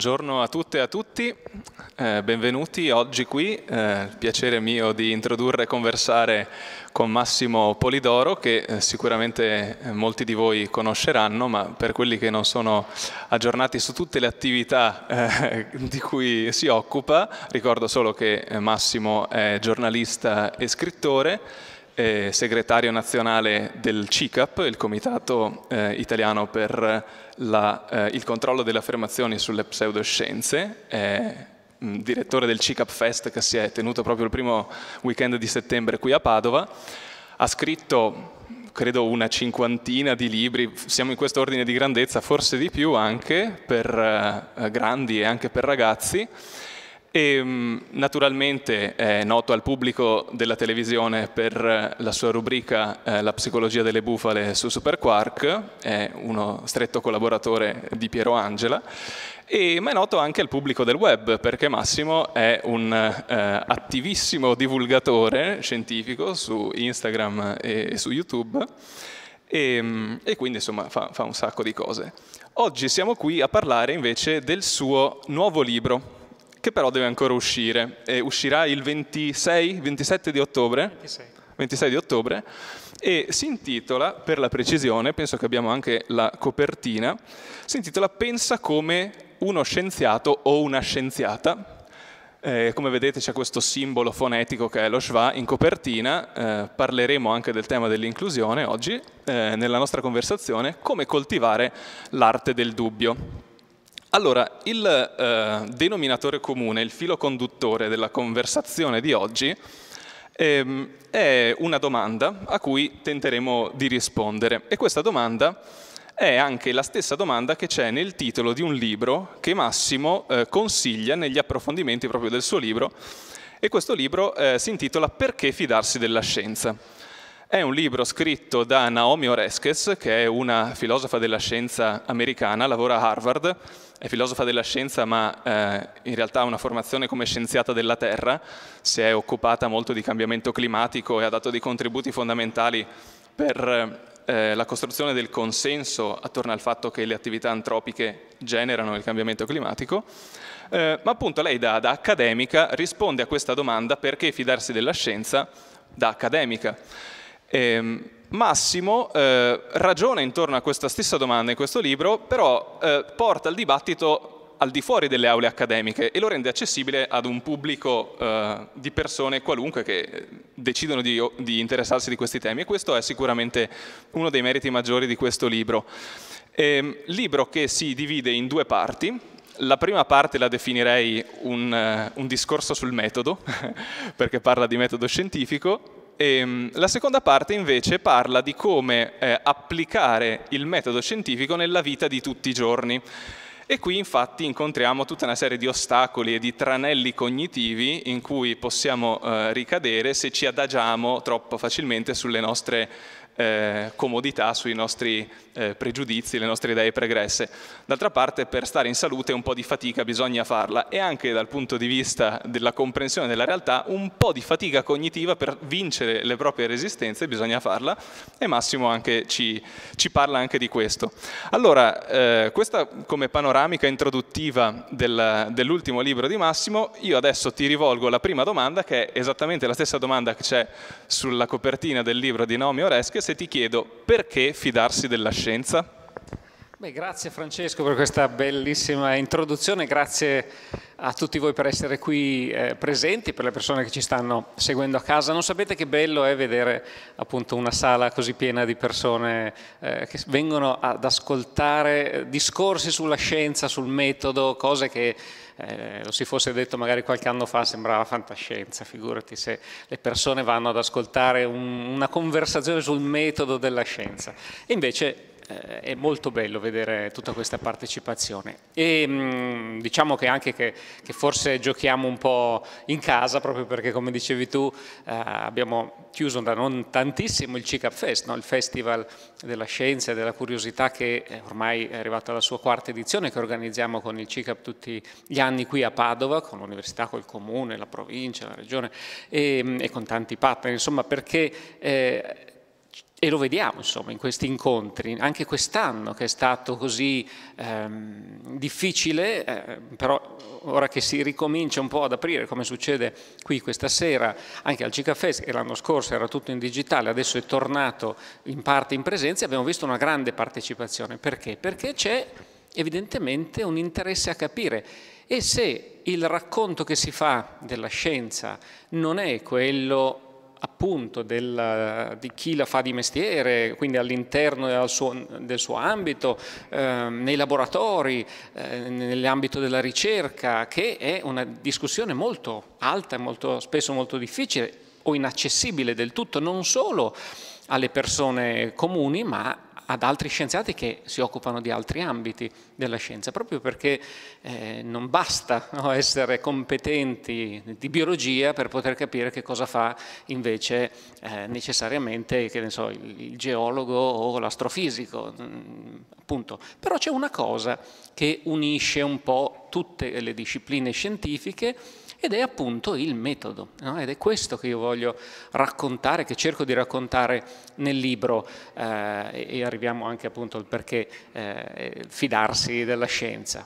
Buongiorno a tutte e a tutti, eh, benvenuti oggi qui, eh, piacere mio di introdurre e conversare con Massimo Polidoro che eh, sicuramente eh, molti di voi conosceranno, ma per quelli che non sono aggiornati su tutte le attività eh, di cui si occupa, ricordo solo che Massimo è giornalista e scrittore, e segretario nazionale del CICAP, il Comitato Italiano per la, eh, il controllo delle affermazioni sulle pseudoscienze, eh, direttore del CICAP Fest che si è tenuto proprio il primo weekend di settembre qui a Padova, ha scritto credo una cinquantina di libri, siamo in questo ordine di grandezza, forse di più anche per eh, grandi e anche per ragazzi, e, ehm, naturalmente eh, è noto al pubblico della televisione per la sua rubrica eh, La psicologia delle bufale su Superquark, è uno stretto collaboratore di Piero Angela, e, ma è noto anche al pubblico del web perché Massimo è un eh, attivissimo divulgatore scientifico su Instagram e, e su YouTube e, ehm, e quindi insomma fa, fa un sacco di cose. Oggi siamo qui a parlare invece del suo nuovo libro che però deve ancora uscire. E uscirà il 26, 27 di ottobre. 26. 26 di ottobre e si intitola, per la precisione, penso che abbiamo anche la copertina, si intitola Pensa come uno scienziato o una scienziata. Eh, come vedete c'è questo simbolo fonetico che è lo schwa in copertina, eh, parleremo anche del tema dell'inclusione oggi eh, nella nostra conversazione, come coltivare l'arte del dubbio. Allora, il eh, denominatore comune, il filo conduttore della conversazione di oggi ehm, è una domanda a cui tenteremo di rispondere e questa domanda è anche la stessa domanda che c'è nel titolo di un libro che Massimo eh, consiglia negli approfondimenti proprio del suo libro e questo libro eh, si intitola Perché fidarsi della scienza? È un libro scritto da Naomi Oreskes, che è una filosofa della scienza americana, lavora a Harvard, è filosofa della scienza ma eh, in realtà ha una formazione come scienziata della Terra, si è occupata molto di cambiamento climatico e ha dato dei contributi fondamentali per eh, la costruzione del consenso attorno al fatto che le attività antropiche generano il cambiamento climatico. Eh, ma appunto lei da, da accademica risponde a questa domanda perché fidarsi della scienza da accademica. Ehm, Massimo eh, ragiona intorno a questa stessa domanda in questo libro, però eh, porta il dibattito al di fuori delle aule accademiche e lo rende accessibile ad un pubblico eh, di persone qualunque che eh, decidono di, di, interessarsi di questi temi e questo è sicuramente uno dei meriti maggiori di questo libro. E, ehm, libro che si divide in due parti. La prima parte la definirei un, eh, un discorso sul metodo, perché parla di metodo scientifico, e, ehm, la seconda parte invece parla di come eh, applicare il metodo scientifico nella vita di tutti i giorni. E qui infatti incontriamo tutta una serie di ostacoli e di tranelli cognitivi in cui possiamo eh, ricadere se ci adagiamo troppo facilmente sulle nostre eh, comodità, sui nostri eh, pregiudizi, le nostre idee pregresse. D'altra parte per stare in salute un po' di fatica bisogna farla e anche dal punto di vista della comprensione della realtà un po' di fatica cognitiva per vincere le proprie resistenze bisogna farla e Massimo anche ci, ci parla anche di questo. Allora, eh, questa come panoramica introduttiva del, dell'ultimo libro di Massimo, io adesso ti rivolgo la prima domanda che è esattamente la stessa domanda che c'è sulla copertina del libro di Naomi Oreskes se ti chiedo perché fidarsi della scienza? Beh, grazie Francesco per questa bellissima introduzione, grazie a tutti voi per essere qui eh, presenti, per le persone che ci stanno seguendo a casa. Non sapete che bello è vedere appunto una sala così piena di persone eh, che vengono ad ascoltare eh, discorsi sulla scienza, sul metodo, cose che eh, lo si fosse detto magari qualche anno fa sembrava fantascienza, figurati se le persone vanno ad ascoltare un, una conversazione sul metodo della scienza. E invece eh, è molto bello vedere tutta questa partecipazione e mm, diciamo che anche che, che, forse giochiamo un po' in casa proprio perché come dicevi tu eh, abbiamo chiuso da non tantissimo il CICAP Fest, no? il festival della scienza e della curiosità che è eh, ormai è arrivato alla sua quarta edizione che organizziamo con il CICAP tutti gli anni qui a Padova con l'università, col comune, la provincia, la regione e, mm, e con tanti partner, insomma perché eh, e lo vediamo insomma in questi incontri, anche quest'anno che è stato così ehm, difficile, eh, però ora che si ricomincia un po' ad aprire come succede qui questa sera, anche al Cicafest e l'anno scorso era tutto in digitale, adesso è tornato in parte in presenza, abbiamo visto una grande partecipazione. Perché? Perché c'è evidentemente un interesse a capire e se il racconto che si fa della scienza non è quello appunto del, eh, di chi la fa di mestiere, quindi all'interno del, del suo, ambito, eh, nei laboratori, eh, nell'ambito della ricerca, che è una discussione molto alta e molto, spesso molto difficile o inaccessibile del tutto, non solo alle persone comuni, ma ad altri scienziati che si occupano di altri ambiti della scienza, proprio perché eh, non basta no, essere competenti di biologia per poter capire che cosa fa invece eh, necessariamente che ne so, il, il geologo o l'astrofisico. Mm, appunto. Però c'è una cosa che unisce un po' tutte le discipline scientifiche ed è appunto il metodo. No? Ed è questo che io voglio raccontare, che cerco di raccontare nel libro eh, e arriviamo anche appunto al perché eh, fidarsi della scienza.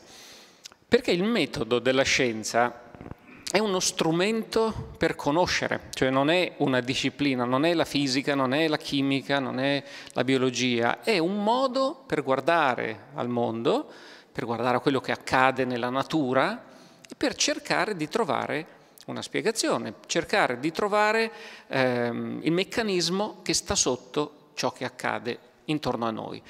Perché il metodo della scienza è uno strumento per conoscere, cioè non è una disciplina, non è la fisica, non è la chimica, non è la biologia, è un modo per guardare al mondo, per guardare a quello che accade nella natura per cercare di trovare una spiegazione, cercare di trovare ehm, il meccanismo che sta sotto ciò che accade intorno a noi.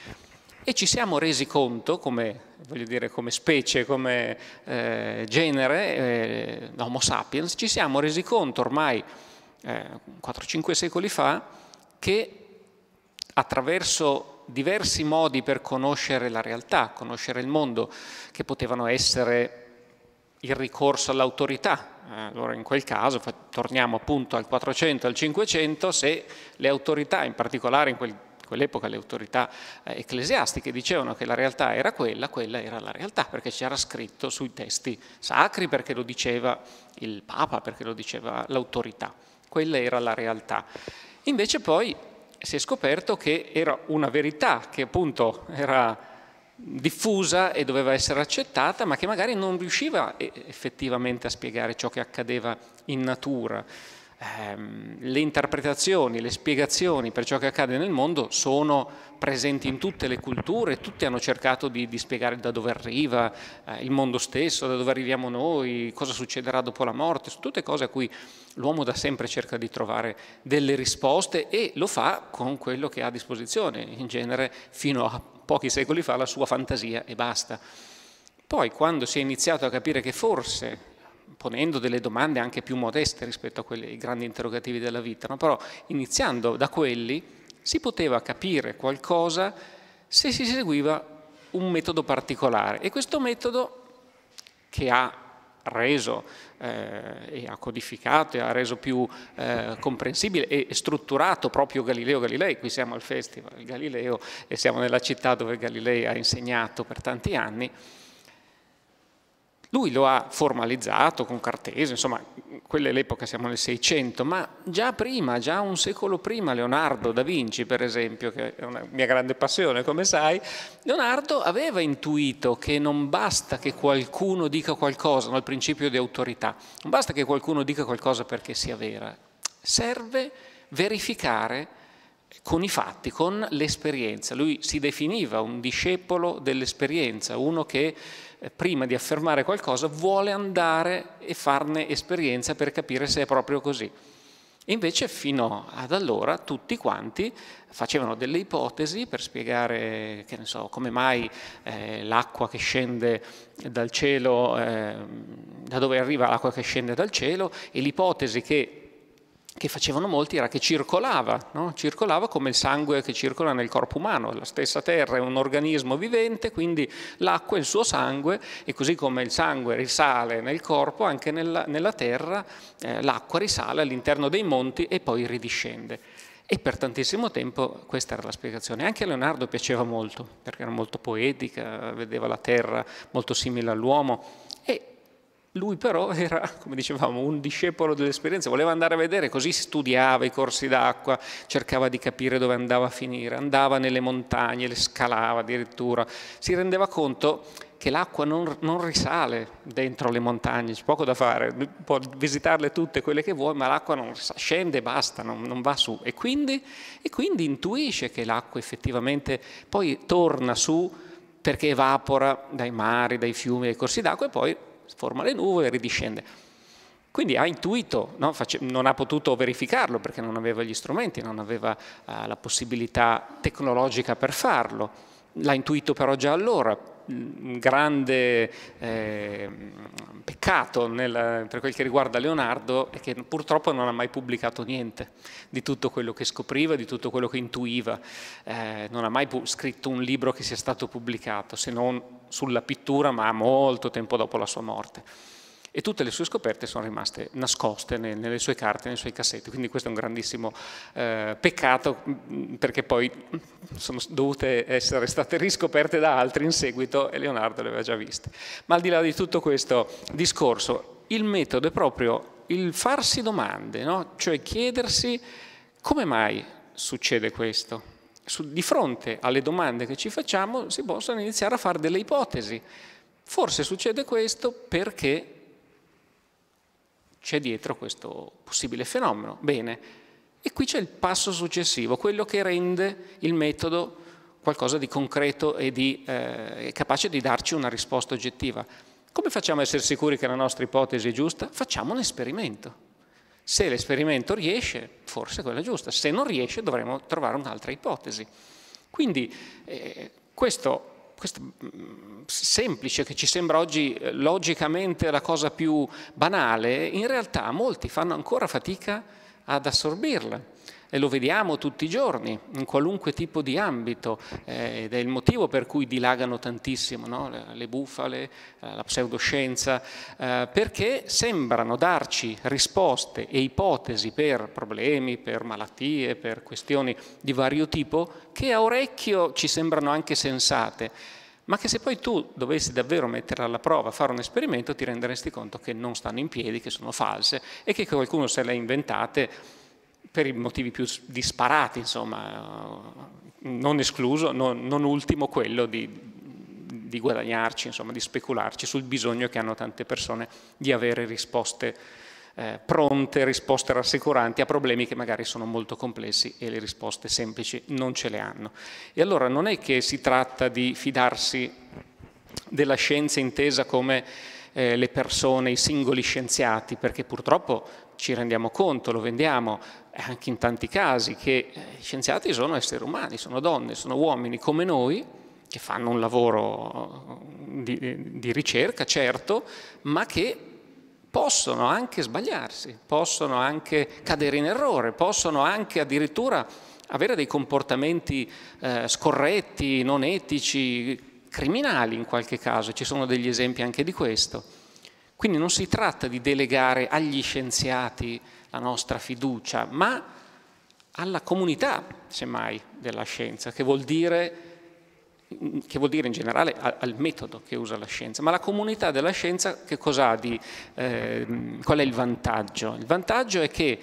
E ci siamo resi conto, come, dire, come specie, come eh, genere, eh, Homo sapiens, ci siamo resi conto ormai eh, 4-5 secoli fa che attraverso diversi modi per conoscere la realtà, conoscere il mondo, che potevano essere il ricorso all'autorità. Eh, allora in quel caso torniamo appunto al 400, al 500, se le autorità, in particolare in quel quell'epoca le autorità eh, ecclesiastiche dicevano che la realtà era quella, quella era la realtà, perché c'era scritto sui testi sacri, perché lo diceva il Papa, perché lo diceva l'autorità. Quella era la realtà. Invece poi si è scoperto che era una verità che appunto era diffusa e doveva essere accettata, ma che magari non riusciva eh, effettivamente a spiegare ciò che accadeva in natura. Ehm, le interpretazioni, le spiegazioni per ciò che accade nel mondo sono presenti in tutte le culture, tutti hanno cercato di, di spiegare da dove arriva eh, il mondo stesso, da dove arriviamo noi, cosa succederà dopo la morte, sono tutte cose a cui l'uomo da sempre cerca di trovare delle risposte e lo fa con quello che ha a disposizione, in genere fino a pochi secoli fa la sua fantasia e basta. Poi quando si è iniziato a capire che forse, ponendo delle domande anche più modeste rispetto a quelli, ai grandi interrogativi della vita, no? però iniziando da quelli si poteva capire qualcosa se si seguiva un metodo particolare e questo metodo che ha reso eh, e ha codificato e ha reso più eh, comprensibile e strutturato proprio Galileo Galilei. Qui siamo al Festival Galileo e siamo nella città dove Galilei ha insegnato per tanti anni. Lui lo ha formalizzato con Cartesio, insomma, quella è l'epoca, siamo nel 600, ma già prima, già un secolo prima, Leonardo da Vinci, per esempio, che è una mia grande passione, come sai, Leonardo aveva intuito che non basta che qualcuno dica qualcosa, no, il principio di autorità, non basta che qualcuno dica qualcosa perché sia vera, serve verificare con i fatti, con l'esperienza. Lui si definiva un discepolo dell'esperienza, uno che eh, prima di affermare qualcosa, vuole andare e farne esperienza per capire se è proprio così. invece fino ad allora tutti quanti facevano delle ipotesi per spiegare so, come mai eh, l'acqua che scende dal cielo, eh, da dove arriva l'acqua che scende dal cielo, e l'ipotesi che che facevano molti era che circolava, no? circolava come il sangue che circola nel corpo umano, la stessa terra è un organismo vivente, quindi l'acqua è il suo sangue e così come il sangue risale nel corpo, anche nella, nella terra eh, l'acqua risale all'interno dei monti e poi ridiscende. E per tantissimo tempo questa era la spiegazione. Anche a Leonardo piaceva molto, perché era molto poetica, vedeva la terra molto simile all'uomo lui però era, come dicevamo, un discepolo dell'esperienza, voleva andare a vedere, così studiava i corsi d'acqua, cercava di capire dove andava a finire, andava nelle montagne, le scalava addirittura, si rendeva conto che l'acqua non, non risale dentro le montagne, c'è poco da fare, può visitarle tutte quelle che vuoi, ma l'acqua non scende e basta, non, non va su. E quindi, e quindi intuisce che l'acqua effettivamente poi torna su perché evapora dai mari, dai fiumi, dai corsi d'acqua e poi forma le nuvole e ridiscende. Quindi ha intuito, no? non ha potuto verificarlo perché non aveva gli strumenti, non aveva uh, la possibilità tecnologica per farlo. L'ha intuito però già allora, un grande eh, peccato nel, per quel che riguarda Leonardo è che purtroppo non ha mai pubblicato niente di tutto quello che scopriva, di tutto quello che intuiva, eh, non ha mai scritto un libro che sia stato pubblicato, se non sulla pittura ma molto tempo dopo la sua morte. E tutte le sue scoperte sono rimaste nascoste nelle sue carte, nei suoi cassetti, quindi questo è un grandissimo eh, peccato mm, perché poi mm, sono dovute essere state riscoperte da altri in seguito e Leonardo le aveva già viste. Ma al di là di tutto questo discorso, il metodo è proprio il farsi domande, no? cioè chiedersi come mai succede questo, di fronte alle domande che ci facciamo si possono iniziare a fare delle ipotesi. Forse succede questo perché c'è dietro questo possibile fenomeno. Bene, e qui c'è il passo successivo, quello che rende il metodo qualcosa di concreto e di, eh, capace di darci una risposta oggettiva. Come facciamo a essere sicuri che la nostra ipotesi è giusta? Facciamo un esperimento. Se l'esperimento riesce, forse quella è giusta, se non riesce dovremo trovare un'altra ipotesi. Quindi eh, questo questo mm, semplice che ci sembra oggi eh, logicamente la cosa più banale, in realtà molti fanno ancora fatica ad assorbirla, e lo vediamo tutti i giorni, in qualunque tipo di ambito, eh, ed è il motivo per cui dilagano tantissimo no? le, le, bufale, eh, la pseudoscienza, eh, perché sembrano darci risposte e ipotesi per problemi, per malattie, per questioni di vario tipo, che a orecchio ci sembrano anche sensate ma che se poi tu dovessi davvero metterla alla prova, fare un esperimento, ti renderesti conto che non stanno in piedi, che sono false e che qualcuno se le ha inventate per i motivi più disparati, insomma, non escluso, non, non ultimo quello di, di guadagnarci, insomma, di specularci sul bisogno che hanno tante persone di avere risposte eh, pronte, risposte rassicuranti a problemi che magari sono molto complessi e le risposte semplici non ce le hanno. E allora non è che si tratta di fidarsi della scienza intesa come eh, le persone, i singoli scienziati, perché purtroppo ci rendiamo conto, lo vendiamo eh, anche in tanti casi, che eh, gli scienziati sono esseri umani, sono donne, sono uomini come noi, che fanno un lavoro mm, di, di ricerca, certo, ma che possono anche sbagliarsi, possono anche cadere in errore, possono anche addirittura avere dei comportamenti eh, scorretti, non etici, criminali in qualche caso, ci sono degli esempi anche di questo. Quindi non si tratta di delegare agli scienziati la nostra fiducia, ma alla comunità, semmai, della scienza, che vuol dire che vuol dire in generale al metodo che usa la scienza, ma la comunità della scienza che cos'ha di, eh, qual è il vantaggio? Il vantaggio è che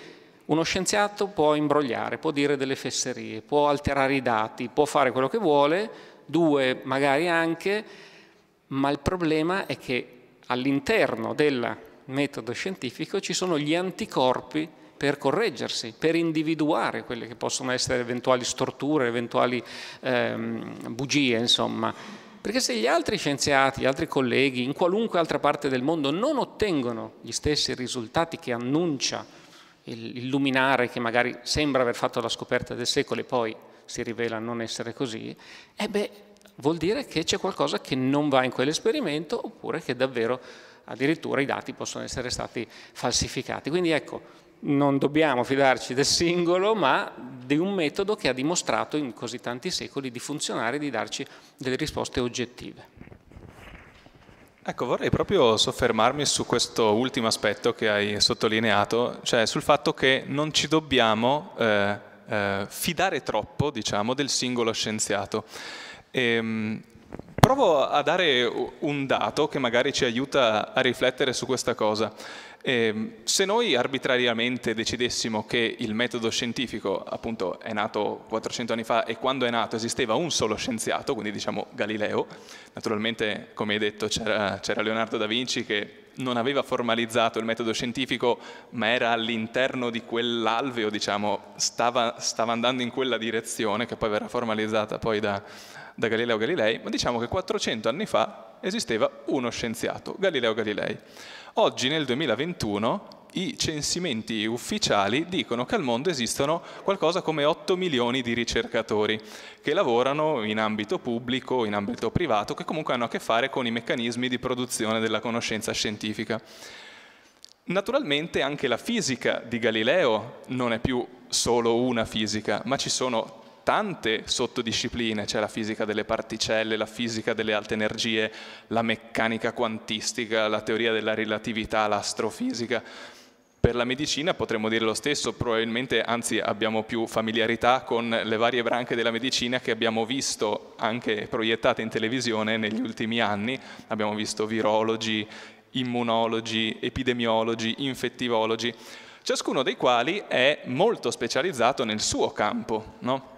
uno scienziato può imbrogliare, può dire delle fesserie, può alterare i dati, può fare quello che vuole, due magari anche, ma il problema è che all'interno del metodo scientifico ci sono gli anticorpi per correggersi, per individuare quelle che possono essere eventuali storture, eventuali ehm, bugie, insomma. Perché se gli altri scienziati, gli altri colleghi, in qualunque altra parte del mondo non ottengono gli stessi risultati che annuncia il luminare che magari sembra aver fatto la scoperta del secolo e poi si rivela non essere così, e eh beh, vuol dire che c'è qualcosa che non va in quell'esperimento oppure che davvero addirittura i dati possono essere stati falsificati. Quindi ecco, non dobbiamo fidarci del singolo, ma di un metodo che ha dimostrato in così tanti secoli di funzionare e di darci delle risposte oggettive. Ecco, vorrei proprio soffermarmi su questo ultimo aspetto che hai sottolineato, cioè sul fatto che non ci dobbiamo eh, eh, fidare troppo, diciamo, del singolo scienziato. Ehm, provo a dare un dato che magari ci aiuta a riflettere su questa cosa. Ehm, se noi arbitrariamente decidessimo che il metodo scientifico appunto è nato 400 anni fa e quando è nato esisteva un solo scienziato, quindi diciamo Galileo, naturalmente come hai detto c'era Leonardo da Vinci che non aveva formalizzato il metodo scientifico, ma era all'interno di quell'alveo, diciamo, stava, stava, andando in quella direzione che poi verrà formalizzata poi da, da Galileo Galilei, ma diciamo che 400 anni fa esisteva uno scienziato, Galileo Galilei. Oggi, nel 2021, i censimenti ufficiali dicono che al mondo esistono qualcosa come 8 milioni di ricercatori che lavorano in ambito pubblico, in ambito privato, che comunque hanno a che fare con i meccanismi di produzione della conoscenza scientifica. Naturalmente anche la fisica di Galileo non è più solo una fisica, ma ci sono tante sottodiscipline, c'è la fisica delle particelle, la fisica delle alte energie, la meccanica quantistica, la teoria della relatività, l'astrofisica. Per la medicina potremmo dire lo stesso, probabilmente anzi abbiamo più familiarità con le varie branche della medicina che abbiamo visto anche proiettate in televisione negli ultimi anni, abbiamo visto virologi, immunologi, epidemiologi, infettivologi, ciascuno dei quali è molto specializzato nel suo campo. No?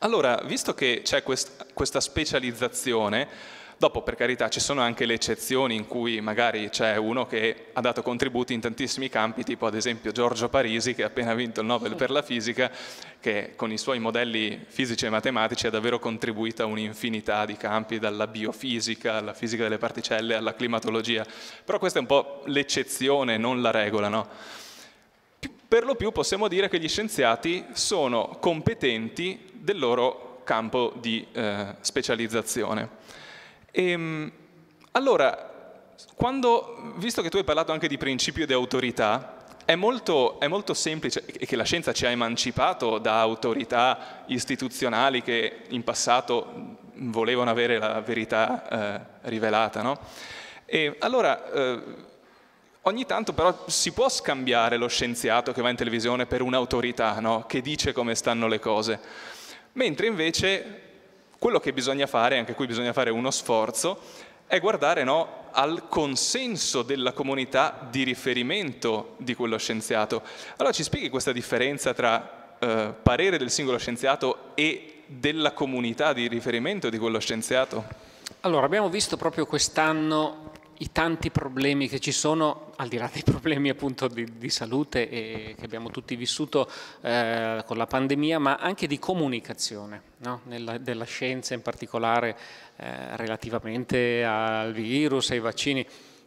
Allora, visto che c'è quest questa specializzazione, dopo per carità ci sono anche le eccezioni in cui magari c'è uno che ha dato contributi in tantissimi campi, tipo ad esempio Giorgio Parisi che ha appena vinto il Nobel per la fisica, che con i suoi modelli fisici e matematici ha davvero contribuito a un'infinità di campi, dalla biofisica alla fisica delle particelle alla climatologia. Però questa è un po' l'eccezione, non la regola, no? per lo più possiamo dire che gli scienziati sono competenti del loro campo di eh, specializzazione. E, ehm, allora, quando, visto che tu hai parlato anche di principio di autorità, è molto, è molto, semplice e che la scienza ci ha emancipato da autorità istituzionali che in passato volevano avere la verità eh, rivelata. No? E allora, eh, Ogni tanto però si può scambiare lo scienziato che va in televisione per un'autorità, no? che dice come stanno le cose. Mentre invece quello che bisogna fare, anche qui bisogna fare uno sforzo, è guardare no, al consenso della comunità di riferimento di quello scienziato. Allora ci spieghi questa differenza tra eh, parere del singolo scienziato e della comunità di riferimento di quello scienziato? Allora, abbiamo visto proprio quest'anno i tanti problemi che ci sono, al di là dei problemi appunto di, di salute e, che abbiamo tutti vissuto eh, con la pandemia, ma anche di comunicazione no? Nella, della scienza in particolare eh, relativamente al virus, ai vaccini.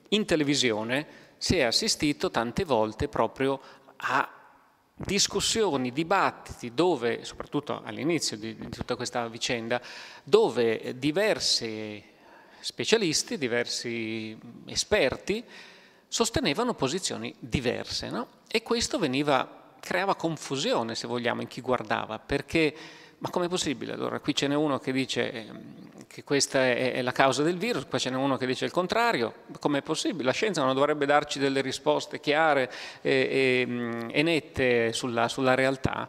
In televisione si è assistito tante volte proprio a discussioni, dibattiti dove, soprattutto all'inizio di, di tutta questa vicenda, dove diverse specialisti, diversi esperti, sostenevano posizioni diverse no? e questo veniva, creava confusione se vogliamo in chi guardava perché ma com'è possibile? Allora qui ce n'è uno che dice ehm, che questa è la causa del virus, qua ce n'è uno che dice il contrario, com'è possibile? La scienza non dovrebbe darci delle risposte chiare e, e, e nette sulla, sulla realtà.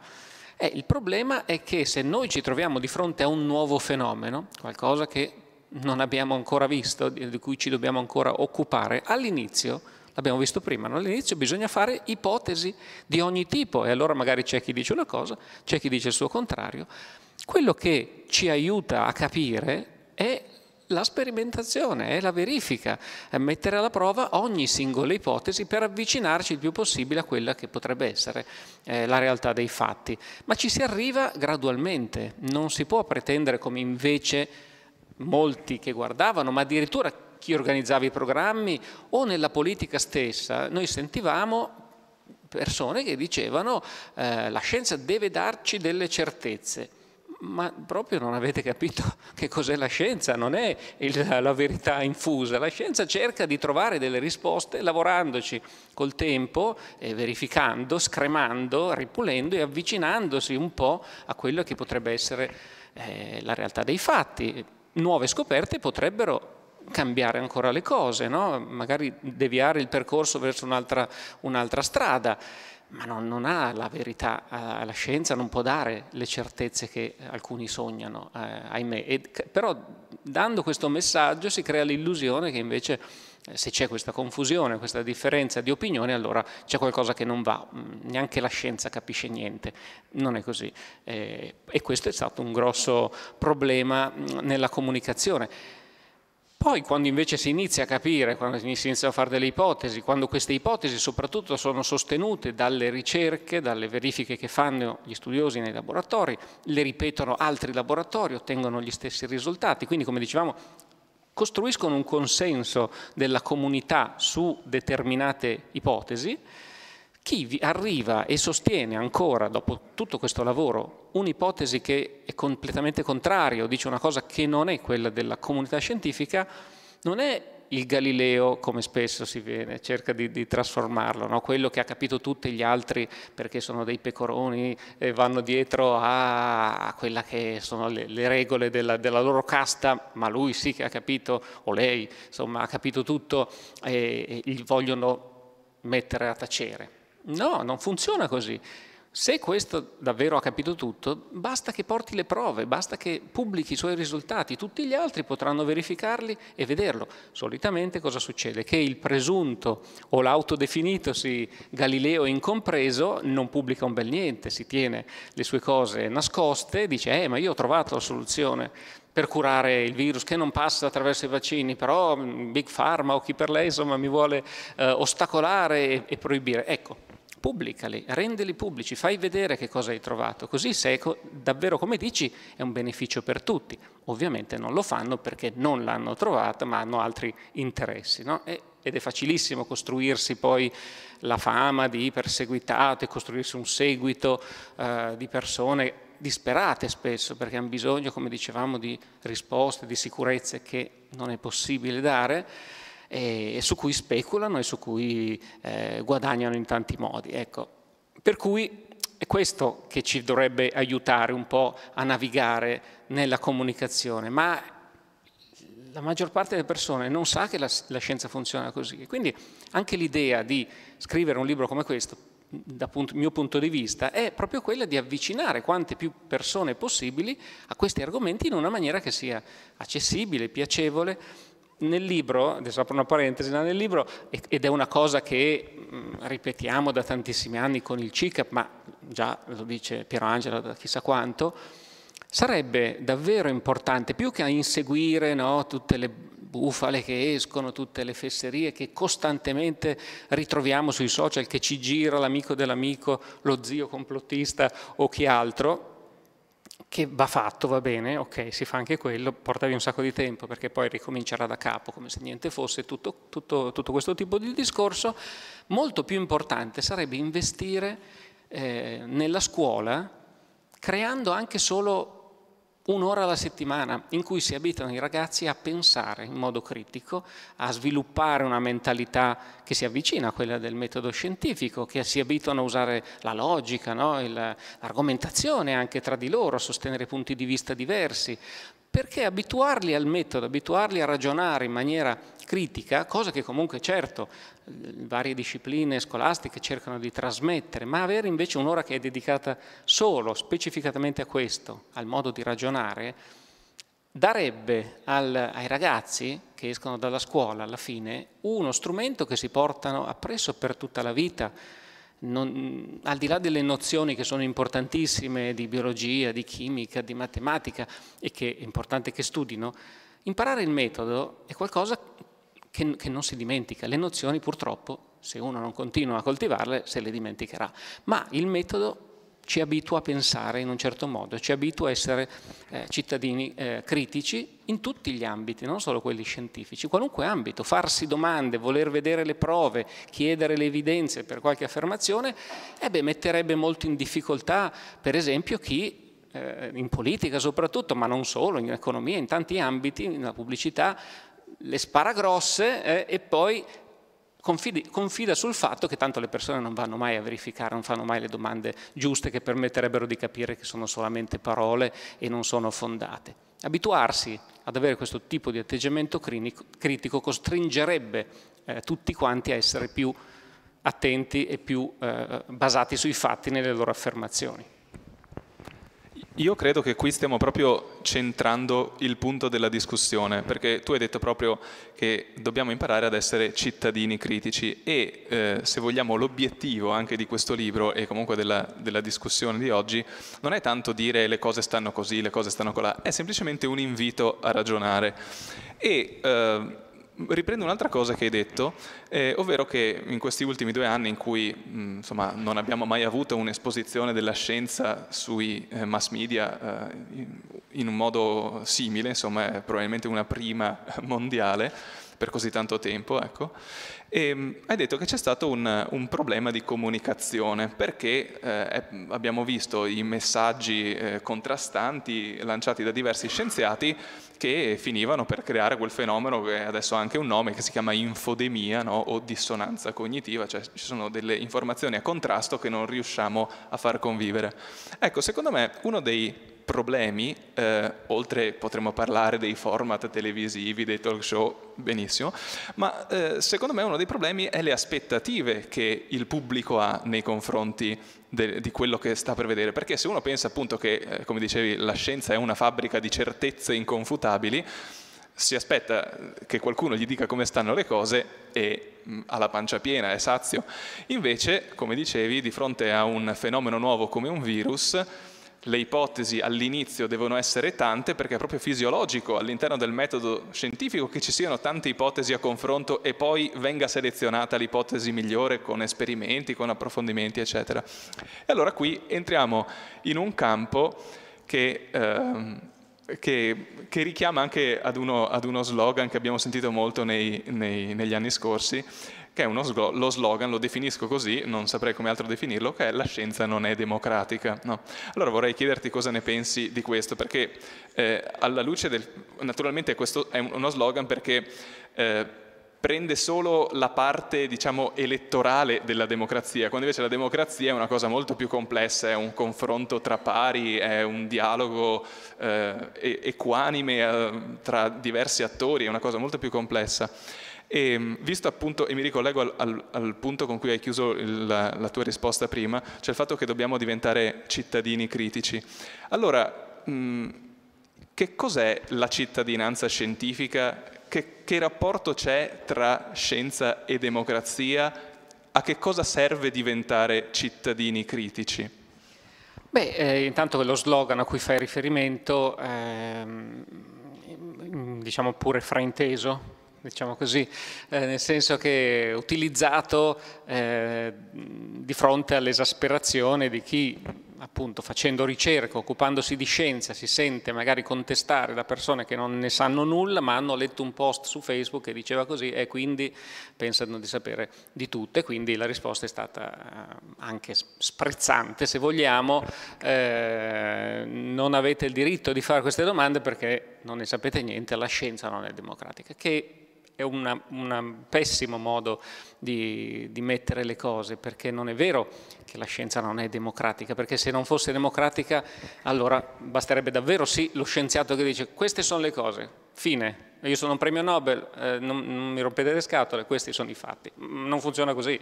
Eh, il problema è che se noi ci troviamo di fronte a un nuovo fenomeno, qualcosa che non abbiamo ancora visto, di cui ci dobbiamo ancora occupare, all'inizio, l'abbiamo visto prima, no? all'inizio bisogna fare ipotesi di ogni tipo e allora magari c'è chi dice una cosa, c'è chi dice il suo contrario. Quello che ci aiuta a capire è la sperimentazione, è la verifica, è mettere alla prova ogni singola ipotesi per avvicinarci il più possibile a quella che potrebbe essere eh, la realtà dei fatti. Ma ci si arriva gradualmente, non si può pretendere come invece molti che guardavano, ma addirittura chi organizzava i programmi o nella politica stessa, noi sentivamo persone che dicevano eh, la scienza deve darci delle certezze. Ma proprio non avete capito che cos'è la scienza, non è il, la verità infusa. La scienza cerca di trovare delle risposte lavorandoci col tempo, eh, verificando, scremando, ripulendo e avvicinandosi un po' a quello che potrebbe essere eh, la realtà dei fatti nuove scoperte potrebbero cambiare ancora le cose, no? magari deviare il percorso verso un'altra, un'altra strada, ma non, non, ha la verità, eh, la scienza non può dare le certezze che alcuni sognano, eh, ahimè. E, però dando questo messaggio si crea l'illusione che invece se c'è questa confusione, questa differenza di opinione, allora c'è qualcosa che non va, mm, neanche la scienza capisce niente, non è così. Eh, e questo è stato un grosso problema mm, nella comunicazione. Poi quando invece si inizia a capire, quando si iniziano a fare delle ipotesi, quando queste ipotesi soprattutto sono sostenute dalle ricerche, dalle verifiche che fanno gli studiosi nei laboratori, le ripetono altri laboratori, ottengono gli stessi risultati, quindi come dicevamo costruiscono un consenso della comunità su determinate ipotesi, chi arriva e sostiene ancora, dopo tutto questo lavoro, un'ipotesi che è completamente contraria o dice una cosa che non è quella della comunità scientifica, non è il Galileo, come spesso si viene, cerca di, di trasformarlo, no? quello che ha capito tutti gli altri perché sono dei pecoroni e vanno dietro a quelle che sono le, le regole della, della, loro casta, ma lui sì che ha capito, o lei, insomma, ha capito tutto e, e gli vogliono mettere a tacere. No, non funziona così. Se questo davvero ha capito tutto, basta che porti le prove, basta che pubblichi i suoi risultati, tutti gli altri potranno verificarli e vederlo. Solitamente cosa succede? Che il presunto o l'autodefinitosi Galileo incompreso non pubblica un bel niente, si tiene le sue cose nascoste, dice eh ma io ho trovato la soluzione per curare il virus che non passa attraverso i vaccini, però Big Pharma o chi per lei insomma mi vuole eh, ostacolare e, e proibire. Ecco, pubblicali, rendili pubblici, fai vedere che cosa hai trovato, così se davvero come dici è un beneficio per tutti. Ovviamente non lo fanno perché non l'hanno trovata ma hanno altri interessi. No? E, ed è facilissimo costruirsi poi la fama di perseguitato e costruirsi un seguito eh, di persone disperate spesso perché hanno bisogno, come dicevamo, di risposte, di sicurezze che non è possibile dare e, e su cui speculano e su cui eh, guadagnano in tanti modi. Ecco. Per cui è questo che ci dovrebbe aiutare un po' a navigare nella comunicazione, ma la maggior parte delle persone non sa che la, la scienza funziona così. Quindi anche l'idea di scrivere un libro come questo dal mio punto di vista, è proprio quella di avvicinare quante più persone possibili a questi argomenti in una maniera che sia accessibile, piacevole nel libro, adesso apro una parentesi, nel libro, ed è una cosa che mm, ripetiamo da tantissimi anni con il CICAP, ma già lo dice Piero Angela da chissà quanto, sarebbe davvero importante, più che a inseguire no, tutte le bufale che escono, tutte le fesserie che costantemente ritroviamo sui social, che ci gira l'amico dell'amico, lo zio complottista o chi altro, che va fatto, va bene, ok, si fa anche quello, porta via un sacco di tempo perché poi ricomincerà da capo come se niente fosse, tutto, tutto, tutto questo tipo di discorso. Molto più importante sarebbe investire eh, nella scuola creando anche solo un'ora alla settimana in cui si abitano i ragazzi a pensare in modo critico, a sviluppare una mentalità che si avvicina a quella del metodo scientifico, che si abituano a usare la logica, no? l'argomentazione anche tra di loro, a sostenere punti di vista diversi, perché abituarli al metodo, abituarli a ragionare in maniera critica, cosa che comunque certo eh, varie discipline scolastiche cercano di trasmettere, ma avere invece un'ora che è dedicata solo, specificatamente a questo, al modo di ragionare, darebbe al, ai ragazzi che escono dalla scuola alla fine uno strumento che si portano appresso per tutta la vita non, al di là delle nozioni che sono importantissime di biologia, di chimica, di matematica e che è importante che studino, imparare il metodo è qualcosa che, che non si dimentica. Le nozioni purtroppo, se uno non continua a coltivarle, se le dimenticherà. Ma il metodo ci abitua a pensare in un certo modo, ci abitua a essere eh, cittadini eh, critici in tutti gli ambiti, non solo quelli scientifici, qualunque ambito, farsi domande, voler vedere le prove, chiedere le evidenze per qualche affermazione, eh beh, metterebbe molto in difficoltà per esempio chi eh, in politica soprattutto, ma non solo, in economia, in tanti ambiti, nella pubblicità, le spara grosse eh, e poi confidi, confida sul fatto che tanto le persone non vanno mai a verificare, non fanno mai le domande giuste che permetterebbero di capire che sono solamente parole e non sono fondate. Abituarsi ad avere questo tipo di atteggiamento crinico, critico costringerebbe eh, tutti quanti a essere più attenti e più eh, basati sui fatti nelle loro affermazioni. Io credo che qui stiamo proprio centrando il punto della discussione, perché tu hai detto proprio che dobbiamo imparare ad essere cittadini critici e eh, se vogliamo l'obiettivo anche di questo libro e comunque della, della, discussione di oggi non è tanto dire le cose stanno così, le cose stanno colà, è semplicemente un invito a ragionare. E, eh, riprendo un'altra cosa che hai detto, eh, ovvero che in questi ultimi due anni in cui mh, mm, insomma, non abbiamo mai avuto un'esposizione della scienza sui eh, mass media eh, in un modo simile, insomma è eh, probabilmente una prima eh, mondiale, per così tanto tempo, ecco, e ehm, hai detto che c'è stato un, un, problema di comunicazione, perché eh, abbiamo visto i messaggi eh, contrastanti lanciati da diversi scienziati che finivano per creare quel fenomeno che adesso ha anche un nome, che si chiama infodemia no? o dissonanza cognitiva, cioè ci sono delle informazioni a contrasto che non riusciamo a far convivere. Ecco, secondo me uno dei problemi, eh, oltre potremmo parlare dei format televisivi, dei talk show, benissimo, ma eh, secondo me uno dei problemi è le aspettative che il pubblico ha nei confronti de, di quello che sta per vedere, perché se uno pensa appunto che, eh, come dicevi, la scienza è una fabbrica di certezze inconfutabili, si aspetta eh, che qualcuno gli dica come stanno le cose e mm, ha la pancia piena, è sazio. Invece, come dicevi, di fronte a un fenomeno nuovo come un virus, le ipotesi all'inizio devono essere tante perché è proprio fisiologico all'interno del metodo scientifico che ci siano tante ipotesi a confronto e poi venga selezionata l'ipotesi migliore con esperimenti, con approfondimenti, eccetera. E allora qui entriamo in un campo che... Ehm, che, che, richiama anche ad uno, ad uno, slogan che abbiamo sentito molto nei, nei, negli anni scorsi, che è slo- lo slogan, lo definisco così, non saprei come altro definirlo, che è la scienza non è democratica. No. Allora vorrei chiederti cosa ne pensi di questo, perché eh, alla luce del... naturalmente questo è uno slogan perché... Eh, prende solo la parte diciamo, elettorale della democrazia, quando invece la democrazia è una cosa molto più complessa, è un confronto tra pari, è un dialogo eh, equanime eh, tra diversi attori, è una cosa molto più complessa. E ehm, visto appunto, e mi ricollego al, al, al punto con cui hai chiuso il, la, la, tua risposta prima, cioè il fatto che dobbiamo diventare cittadini critici. Allora, mh, mm, che cos'è la cittadinanza scientifica? Che, che rapporto c'è tra scienza e democrazia? A che cosa serve diventare cittadini critici? Beh, eh, intanto lo slogan a cui fai riferimento, ehm, diciamo pure frainteso, diciamo così, eh, nel senso che utilizzato eh, di fronte all'esasperazione di chi appunto facendo ricerca, occupandosi di scienza, si sente magari contestare da persone che non ne sanno nulla, ma hanno letto un post su Facebook che diceva così e quindi pensano di sapere di tutto e quindi la risposta è stata eh, anche sprezzante, se vogliamo, eh, non avete il diritto di fare queste domande perché non ne sapete niente, la scienza non è democratica, che è un pessimo modo di, di, mettere le cose, perché non è vero che la scienza non è democratica, perché se non fosse democratica allora basterebbe davvero sì lo scienziato che dice queste sono le cose, fine, io sono un premio Nobel, eh, non, non, mi rompete le scatole, questi sono i fatti. Non funziona così,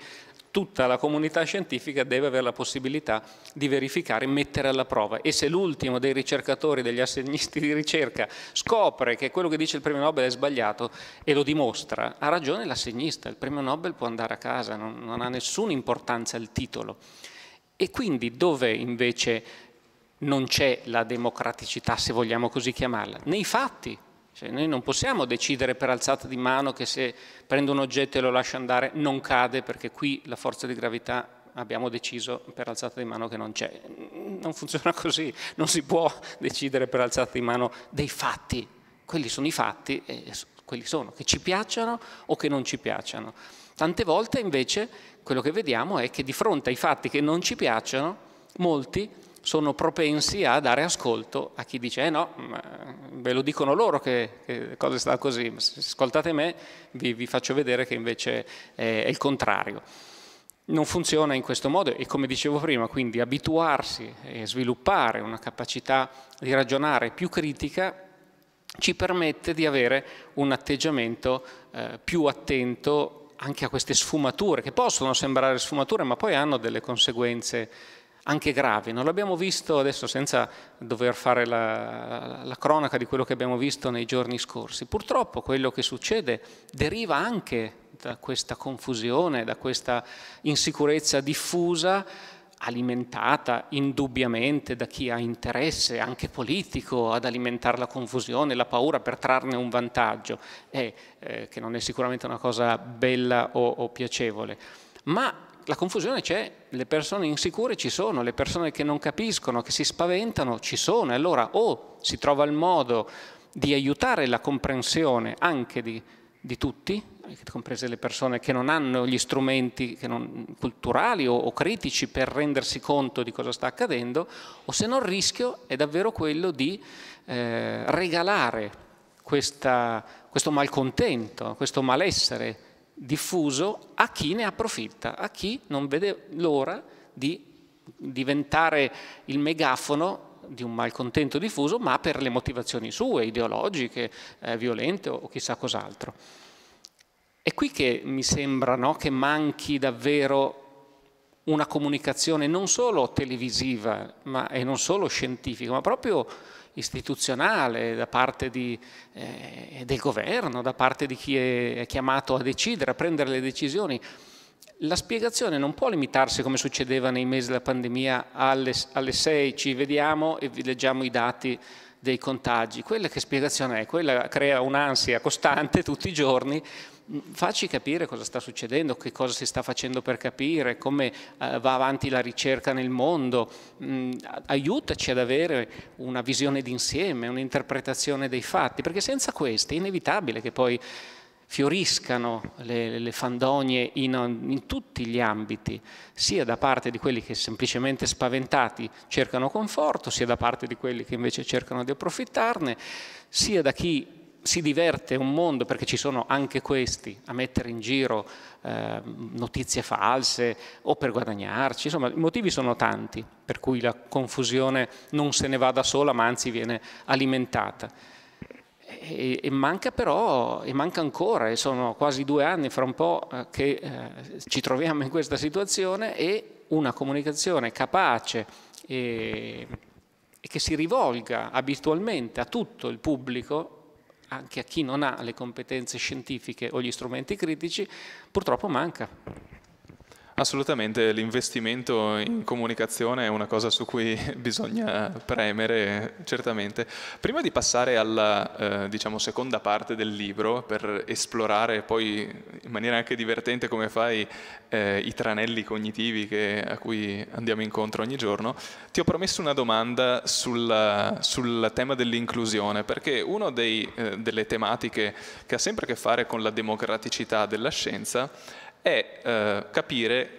tutta la comunità scientifica deve avere la possibilità di verificare, mettere alla prova. E se l'ultimo dei ricercatori, degli assegnisti di ricerca, scopre che quello che dice il premio Nobel è sbagliato e lo dimostra, ha ragione l'assegnista, il premio Nobel può andare a casa, non, non ha nessuna importanza il titolo. E quindi dove invece non c'è la democraticità, se vogliamo così chiamarla? Nei fatti, cioè, noi non possiamo decidere per alzata di mano che se prendo un oggetto e lo lascio andare non cade perché qui la forza di gravità abbiamo deciso per alzata di mano che non c'è. Non funziona così, non si può decidere per alzata di mano dei fatti. Quelli sono i fatti e quelli sono, che ci piacciono o che non ci piacciono. Tante volte invece quello che vediamo è che di fronte ai fatti che non ci piacciono, molti sono propensi a dare ascolto a chi dice eh no, ve lo dicono loro che, che cosa sta così, se ascoltate me vi, vi, faccio vedere che invece è, è il contrario. Non funziona in questo modo e come dicevo prima, quindi abituarsi e sviluppare una capacità di ragionare più critica ci permette di avere un atteggiamento eh, più attento anche a queste sfumature, che possono sembrare sfumature ma poi hanno delle conseguenze anche gravi. Non l'abbiamo visto adesso senza dover fare la, la, cronaca di quello che abbiamo visto nei giorni scorsi. Purtroppo quello che succede deriva anche da questa confusione, da questa insicurezza diffusa alimentata indubbiamente da chi ha interesse anche politico ad alimentare la confusione, la paura per trarne un vantaggio, e, eh, che non è sicuramente una cosa bella o, o piacevole, ma la confusione c'è, le persone insicure ci sono, le persone che non capiscono, che si spaventano ci sono, e allora o si trova il modo di aiutare la comprensione anche di, di tutti, comprese le persone che non hanno gli strumenti non, culturali o, o, critici per rendersi conto di cosa sta accadendo, o se no il rischio è davvero quello di eh, regalare questa, questo malcontento, questo malessere diffuso a chi ne approfitta, a chi non vede l'ora di diventare il megafono di un malcontento diffuso, ma per le motivazioni sue, ideologiche, eh, violente o chissà cos'altro. È qui che mi sembra no, che manchi davvero una comunicazione non solo televisiva ma, e non solo scientifica, ma proprio istituzionale, da parte di, eh, del governo, da parte di chi è chiamato a decidere, a prendere le decisioni. La spiegazione non può limitarsi, come succedeva nei mesi della pandemia, alle, alle 6 ci vediamo e vi leggiamo i dati dei contagi. Quella che spiegazione è? Quella crea un'ansia costante tutti i giorni facci capire cosa sta succedendo, che cosa si sta facendo per capire, come eh, va avanti la ricerca nel mondo, mm, aiutaci ad avere una visione d'insieme, un'interpretazione dei fatti, perché senza questo è inevitabile che poi fioriscano le, le fandonie in, in, tutti gli ambiti, sia da parte di quelli che semplicemente spaventati cercano conforto, sia da parte di quelli che invece cercano di approfittarne, sia da chi si diverte un mondo, perché ci sono anche questi, a mettere in giro eh, notizie false o per guadagnarci, insomma i motivi sono tanti per cui la confusione non se ne va da sola ma anzi viene alimentata. E, e manca però, e manca ancora, e sono quasi due anni fra un po' eh, che eh, ci troviamo in questa situazione e una comunicazione capace e, e che si rivolga abitualmente a tutto il pubblico anche a chi non ha le competenze scientifiche o gli strumenti critici, purtroppo manca. Assolutamente, l'investimento in mm. comunicazione è una cosa su cui bisogna premere, certamente. Prima di passare alla eh, diciamo, seconda parte del libro, per esplorare poi in maniera anche divertente come fai eh, i tranelli cognitivi che, a cui andiamo incontro ogni giorno, ti ho promesso una domanda sul, sul tema dell'inclusione, perché una eh, delle tematiche che ha sempre a che fare con la democraticità della scienza è eh, capire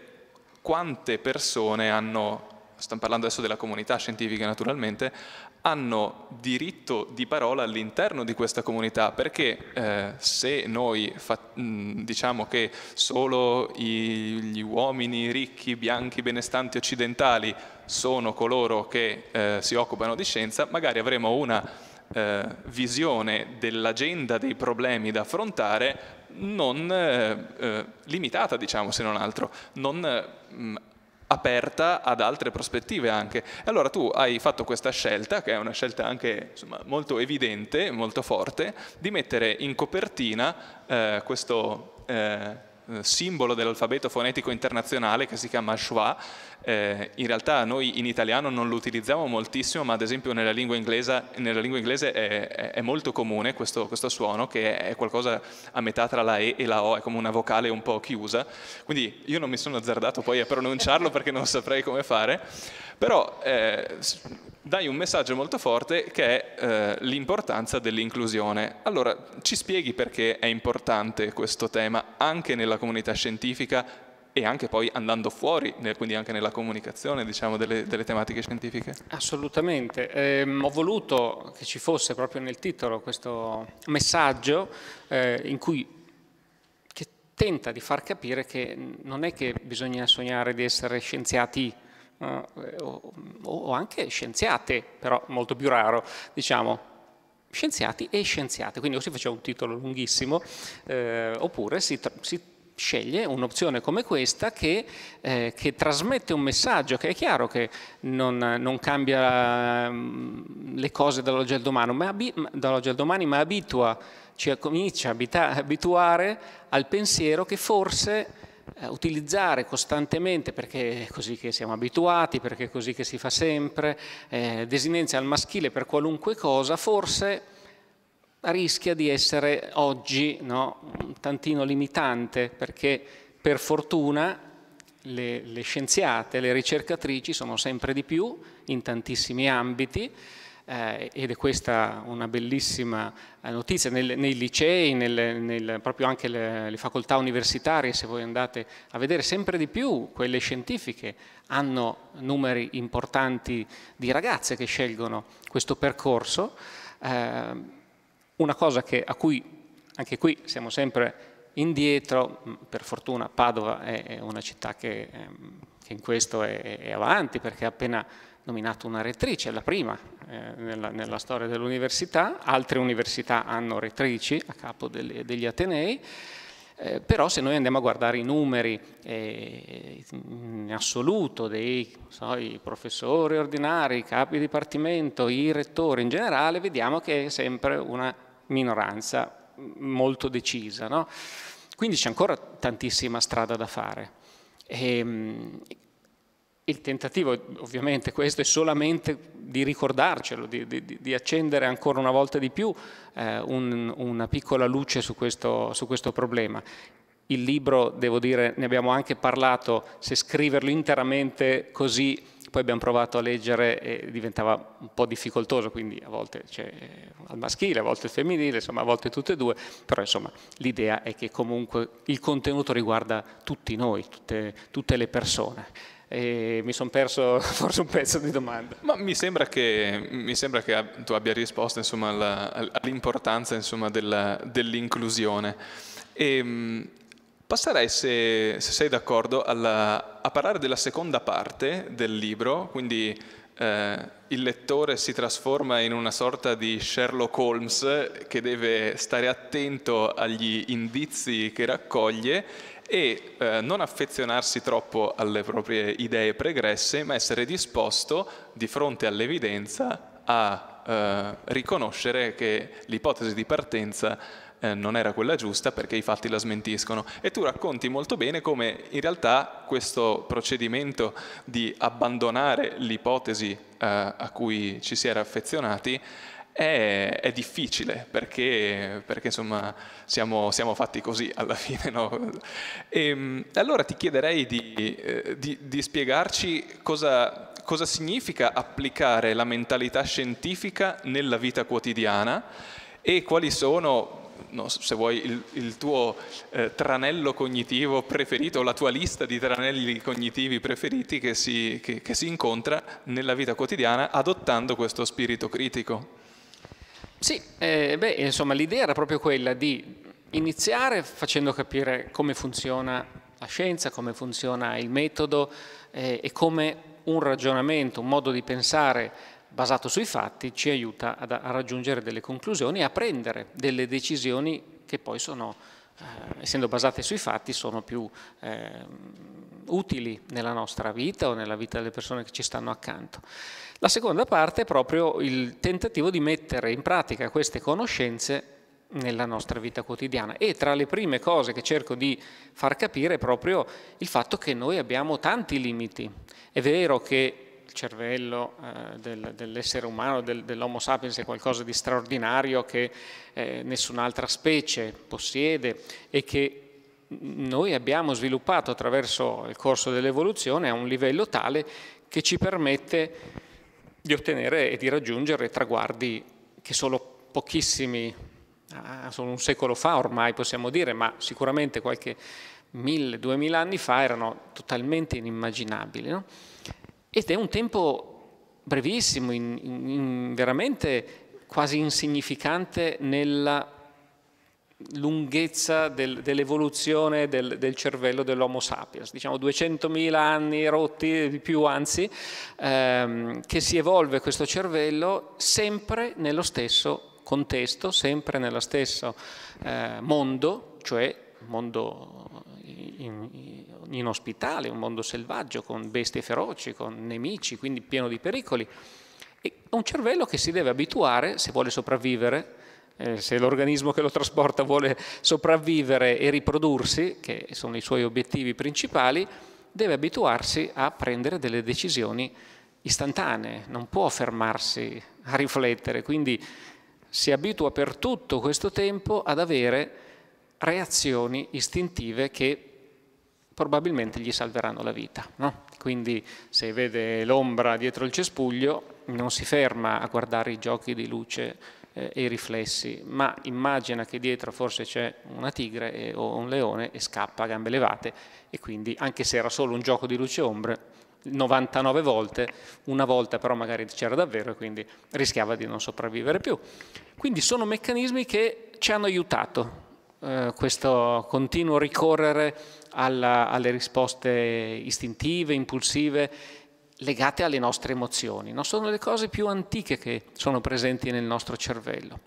quante persone hanno, stiamo parlando adesso della comunità scientifica naturalmente, hanno diritto di parola all'interno di questa comunità, perché eh, se noi mh, mm, diciamo che solo i, gli uomini ricchi, bianchi, benestanti occidentali sono coloro che eh, si occupano di scienza, magari avremo una eh, visione dell'agenda dei problemi da affrontare non eh, eh, limitata, diciamo, se non altro, non mh, mm, aperta ad altre prospettive anche. E Allora tu hai fatto questa scelta, che è una scelta anche insomma, molto evidente, molto forte, di mettere in copertina eh, questo... Eh, eh, simbolo dell'alfabeto fonetico internazionale che si chiama schwa. Eh, in realtà noi in italiano non lo utilizziamo moltissimo, ma ad esempio nella lingua inglese, nella lingua inglese è, è, molto comune questo, questo, suono, che è qualcosa a metà tra la E e la O, è come una vocale un po' chiusa. Quindi io non mi sono azzardato poi a pronunciarlo perché non saprei come fare, però eh, dai un messaggio molto forte che è eh, l'importanza dell'inclusione. Allora, ci spieghi perché è importante questo tema anche nella comunità scientifica e anche poi andando fuori, quindi anche nella comunicazione diciamo, delle, delle, tematiche scientifiche? Assolutamente, eh, ho voluto che ci fosse proprio nel titolo questo messaggio eh, in cui tenta di far capire che non è che bisogna sognare di essere scienziati Ah, eh, o, o anche scienziate, però molto più raro, diciamo, scienziati e scienziate, quindi o si faceva un titolo lunghissimo, eh, oppure si, si sceglie un'opzione come questa che, eh, che, trasmette un messaggio, che è chiaro che non, non cambia mm, le cose dall'oggi al domani, ma, dall'oggi al domani, ma abitua, ci comincia a abituare al pensiero che forse eh, utilizzare costantemente perché è così che siamo abituati, perché è così che si fa sempre, eh, desinenza al maschile per qualunque cosa, forse rischia di essere oggi no, un tantino limitante perché per fortuna le, le scienziate, le ricercatrici sono sempre di più in tantissimi ambiti, eh, ed è questa una bellissima eh, notizia, nel, nei licei, nel, nel, proprio anche le, le, facoltà universitarie, se voi andate a vedere sempre di più, quelle scientifiche hanno numeri importanti di ragazze che scelgono questo percorso. Eh, una cosa che, a cui anche qui siamo sempre indietro, mm, per fortuna Padova è, è una città che, ehm, che in questo è, è avanti perché appena nominato una rettrice, la prima eh, nella, nella, storia dell'università, altre università hanno rettrici a capo degli, degli Atenei, eh, però se noi andiamo a guardare i numeri eh, in assoluto dei so, professori ordinari, i capi di dipartimento, i rettori in generale, vediamo che è sempre una minoranza molto decisa. No? Quindi c'è ancora tantissima strada da fare. E, ehm, il tentativo, ovviamente questo, è solamente di ricordarcelo, di, di, di accendere ancora una volta di più eh, un, una piccola luce su questo, su questo problema. Il libro, devo dire, ne abbiamo anche parlato, se scriverlo interamente così poi abbiamo provato a leggere e diventava un po' difficoltoso, quindi a volte c'è eh, al maschile, a volte il femminile, insomma a volte tutte e due, però insomma l'idea è che comunque il contenuto riguarda tutti noi, tutte, tutte le persone e mi sono perso forse un pezzo di domanda. Ma mi sembra che, mi sembra che tu abbia risposto insomma, all'importanza insomma, della, dell'inclusione. E, ehm, passerei, se, se sei d'accordo, alla, a parlare della seconda parte del libro, quindi eh, il lettore si trasforma in una sorta di Sherlock Holmes che deve stare attento agli indizi che raccoglie e eh, non affezionarsi troppo alle proprie idee pregresse, ma essere disposto di fronte all'evidenza a eh, riconoscere che l'ipotesi di partenza eh, non era quella giusta perché i fatti la smentiscono. E tu racconti molto bene come in realtà questo procedimento di abbandonare l'ipotesi eh, a cui ci si era affezionati è, è difficile perché, perché insomma siamo, siamo, fatti così alla fine. No? E, ehm, allora ti chiederei di, eh, di, di spiegarci cosa, cosa significa applicare la mentalità scientifica nella vita quotidiana e quali sono No, se vuoi, il, il tuo eh, tranello cognitivo preferito, la tua lista di tranelli cognitivi preferiti che si, che, che si incontra nella vita quotidiana adottando questo spirito critico. Sì, eh, beh, insomma l'idea era proprio quella di iniziare facendo capire come funziona la scienza, come funziona il metodo eh, e come un ragionamento, un modo di pensare basato sui fatti ci aiuta ad, a raggiungere delle conclusioni e a prendere delle decisioni che poi sono, eh, essendo basate sui fatti, sono più eh, utili nella nostra vita o nella vita delle persone che ci stanno accanto. La seconda parte è proprio il tentativo di mettere in pratica queste conoscenze nella nostra vita quotidiana e tra le prime cose che cerco di far capire è proprio il fatto che noi abbiamo tanti limiti. È vero che il cervello eh, del, dell'essere umano, del, dell'Homo sapiens, è qualcosa di straordinario che eh, nessun'altra specie possiede e che noi abbiamo sviluppato attraverso il corso dell'evoluzione a un livello tale che ci permette di ottenere e di raggiungere traguardi che solo pochissimi, ah, solo un secolo fa ormai possiamo dire, ma sicuramente qualche mille, duemila anni fa erano totalmente inimmaginabili. No? Ed è un tempo brevissimo, in, in, veramente quasi insignificante nella lunghezza del, dell'evoluzione del, del, cervello dell'Homo sapiens, diciamo 200.000 anni rotti di più anzi, ehm, che si evolve questo cervello sempre nello stesso contesto, sempre nello stesso eh, mondo, cioè mondo inospitale, in, in un mondo selvaggio con bestie feroci, con nemici, quindi pieno di pericoli. E un cervello che si deve abituare, se vuole sopravvivere, eh, se l'organismo che lo trasporta vuole sopravvivere e riprodursi, che sono i suoi obiettivi principali, deve abituarsi a prendere delle decisioni istantanee, non può fermarsi a riflettere, quindi si abitua per tutto questo tempo ad avere reazioni istintive che probabilmente gli salveranno la vita. No? Quindi se vede l'ombra dietro il cespuglio non si ferma a guardare i giochi di luce eh, e i riflessi, ma immagina che dietro forse c'è una tigre e, o un leone e scappa a gambe levate e quindi anche se era solo un gioco di luce e ombre, 99 volte, una volta però magari c'era davvero e quindi rischiava di non sopravvivere più. Quindi sono meccanismi che ci hanno aiutato, eh, questo continuo ricorrere alla, alle risposte istintive, impulsive legate alle nostre emozioni, no? sono le cose più antiche che sono presenti nel nostro cervello.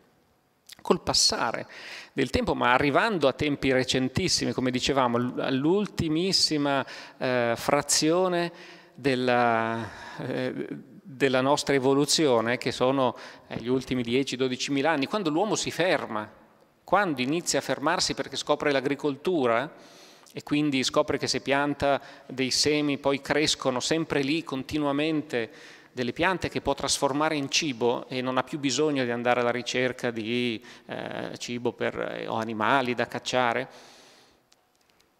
Col passare del tempo, ma arrivando a tempi recentissimi, come dicevamo, all'ultimissima eh, frazione della, eh, della, nostra evoluzione, che sono eh, gli ultimi 10-12 mila anni, quando l'uomo si ferma, quando inizia a fermarsi perché scopre l'agricoltura, e quindi scopre che se pianta dei semi poi crescono sempre lì continuamente delle piante che può trasformare in cibo e non ha più bisogno di andare alla ricerca di eh, cibo per, eh, o animali da cacciare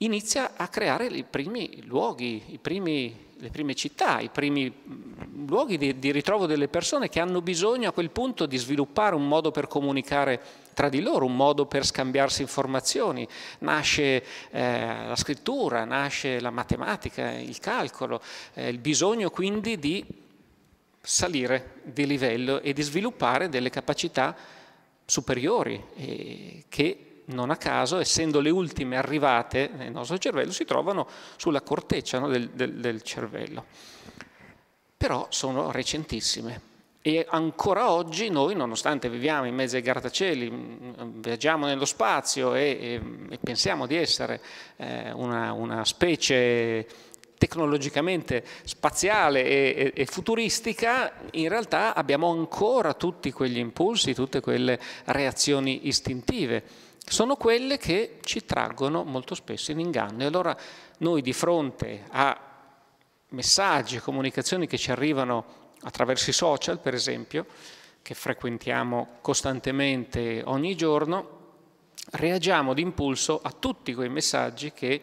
inizia a creare i primi luoghi, i primi, le prime città, i primi mm, luoghi di, di, ritrovo delle persone che hanno bisogno a quel punto di sviluppare un modo per comunicare tra di loro, un modo per scambiarsi informazioni. Nasce eh, la scrittura, nasce la matematica, il calcolo, eh, il bisogno quindi di salire di livello e di sviluppare delle capacità superiori eh, che non a caso, essendo le ultime arrivate nel nostro cervello, si trovano sulla corteccia no, del, del, del cervello. Però sono recentissime. E ancora oggi noi, nonostante viviamo in mezzo ai grattacieli, mm, mm, viaggiamo nello spazio e, e, e pensiamo di essere eh, una, una, specie tecnologicamente spaziale e, e, futuristica, in realtà abbiamo ancora tutti quegli impulsi, tutte quelle reazioni istintive sono quelle che ci traggono molto spesso in inganno. E allora noi di fronte a messaggi e comunicazioni che ci arrivano attraverso i social, per esempio, che frequentiamo costantemente ogni giorno, reagiamo d'impulso a tutti quei messaggi che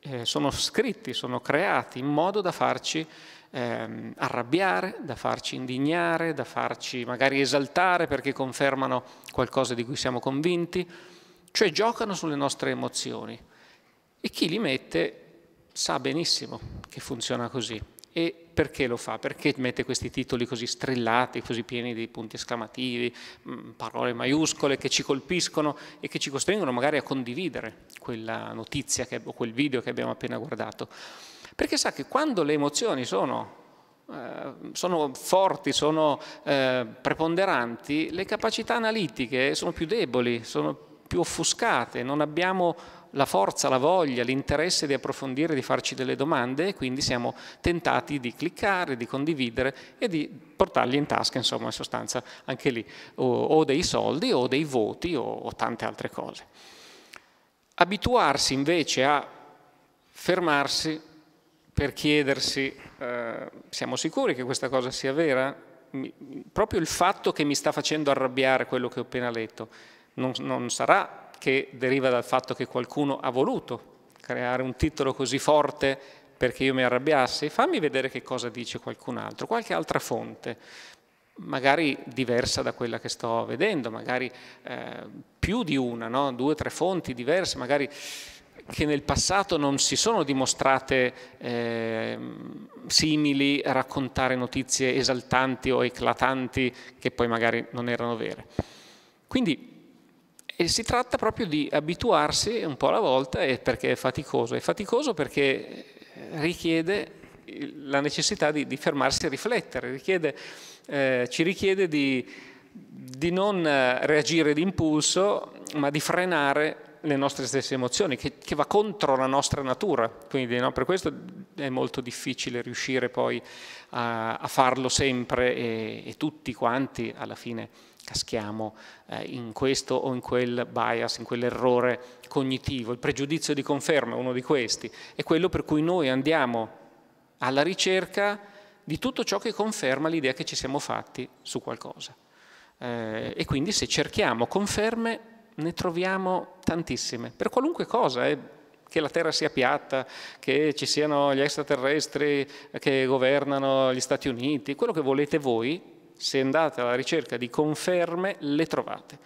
eh, sono scritti, sono creati in modo da farci eh, arrabbiare, da farci indignare, da farci magari esaltare perché confermano qualcosa di cui siamo convinti cioè giocano sulle nostre emozioni e chi li mette sa benissimo che funziona così. E perché lo fa? Perché mette questi titoli così strillati, così pieni di punti esclamativi, mm, parole maiuscole che ci colpiscono e che ci costringono magari a condividere quella notizia che, o quel video che abbiamo appena guardato? Perché sa che quando le emozioni sono, eh, sono forti, sono eh, preponderanti, le capacità analitiche sono più deboli, sono più più offuscate, non abbiamo la forza, la voglia, l'interesse di approfondire, di farci delle domande e quindi siamo tentati di cliccare, di condividere e di portargli in tasca, insomma, in sostanza anche lì, o, o dei soldi o dei voti o, o tante altre cose. Abituarsi invece a fermarsi per chiedersi, eh, siamo sicuri che questa cosa sia vera? Mi, proprio il fatto che mi sta facendo arrabbiare quello che ho appena letto, non, non sarà che deriva dal fatto che qualcuno ha voluto creare un titolo così forte perché io mi arrabbiassi, fammi vedere che cosa dice qualcun altro, qualche altra fonte, magari diversa da quella che sto vedendo, magari eh, più di una, no? due o tre fonti diverse, magari che nel passato non si sono dimostrate eh, simili a raccontare notizie esaltanti o eclatanti che poi magari non erano vere. Quindi e si tratta proprio di abituarsi un po' alla volta perché è faticoso. È faticoso perché eh, richiede la necessità di, di fermarsi a riflettere, richiede, eh, ci richiede di, di non eh, reagire d'impulso, ma di frenare le nostre stesse emozioni, che, che va contro la nostra natura. Quindi no, per questo è molto difficile riuscire poi a, a farlo sempre e, e tutti quanti alla fine caschiamo eh, in questo o in quel bias, in quell'errore cognitivo. Il pregiudizio di conferma è uno di questi, è quello per cui noi andiamo alla ricerca di tutto ciò che conferma l'idea che ci siamo fatti su qualcosa. Eh, e quindi se cerchiamo conferme ne troviamo tantissime, per qualunque cosa, eh, che la Terra sia piatta, che ci siano gli extraterrestri che governano gli Stati Uniti, quello che volete voi, se andate alla ricerca di conferme le trovate.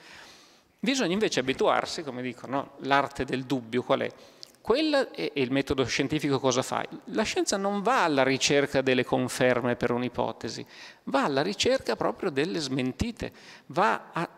Bisogna invece abituarsi, come dicono, l'arte del dubbio qual è? Quella è il metodo scientifico cosa fa? La scienza non va alla ricerca delle conferme per un'ipotesi, va alla ricerca proprio delle smentite, va a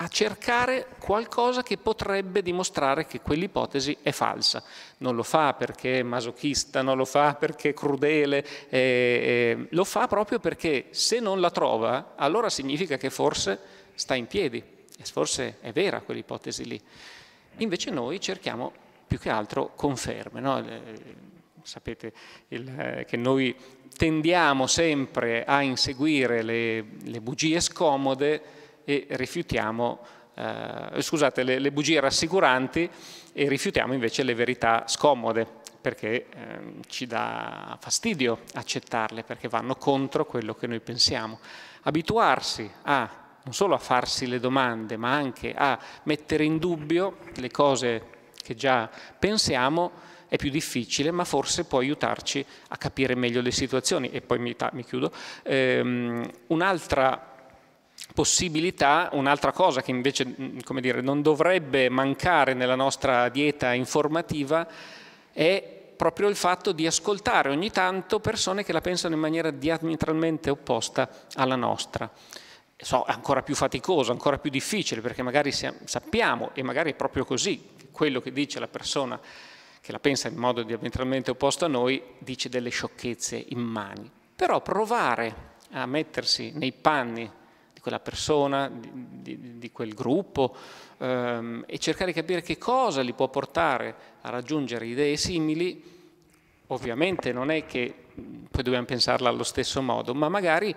a cercare qualcosa che potrebbe dimostrare che quell'ipotesi è falsa. Non lo fa perché è masochista, non lo fa perché è crudele, eh, eh, lo fa proprio perché se non la trova, allora significa che forse sta in piedi, forse è vera quell'ipotesi lì. Invece noi cerchiamo più che altro conferme. No? Eh, sapete il, eh, che noi tendiamo sempre a inseguire le, le bugie scomode, e rifiutiamo, eh, scusate, le, le, bugie rassicuranti e rifiutiamo invece le verità scomode perché ehm, ci dà fastidio accettarle, perché vanno contro quello che noi pensiamo. Abituarsi a non solo a farsi le domande, ma anche a mettere in dubbio le cose che già pensiamo, è più difficile, ma forse può aiutarci a capire meglio le situazioni. E poi mi, mi chiudo. Um, un'altra possibilità, un'altra cosa che invece mm, dire, non dovrebbe mancare nella nostra dieta informativa è proprio il fatto di ascoltare ogni tanto persone che la pensano in maniera diametralmente opposta alla nostra. So, ancora più faticoso, ancora più difficile, perché magari sappiamo, e magari è proprio così, che quello che dice la persona che la pensa in modo diametralmente opposto a noi, dice delle sciocchezze immani. Però provare a mettersi nei panni di quella persona, di, di, di quel gruppo ehm, e cercare di capire che cosa li può portare a raggiungere idee simili, ovviamente non è che poi dobbiamo pensarla allo stesso modo, ma magari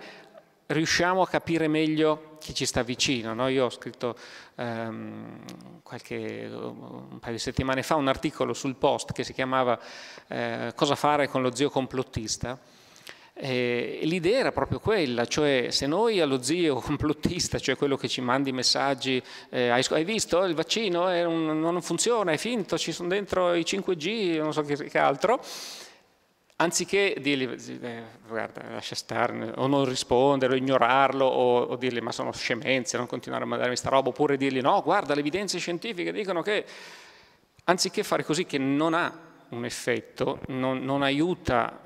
riusciamo a capire meglio chi ci sta vicino. No? Io ho scritto ehm, qualche, un paio di settimane fa un articolo sul post che si chiamava eh, Cosa fare con lo zio complottista eh, l'idea era proprio quella, cioè se noi allo zio complottista, cioè quello che ci mandi messaggi, eh, hai, hai, visto il vaccino un, non funziona, è finto, ci sono dentro i 5G, non so che, che altro, anziché dirgli eh, guarda lascia stare o non rispondere o ignorarlo o, o dirgli ma sono scemenze, non continuare a mandarmi sta roba, oppure dirgli no guarda le evidenze scientifiche dicono che anziché fare così che non ha un effetto, non, non aiuta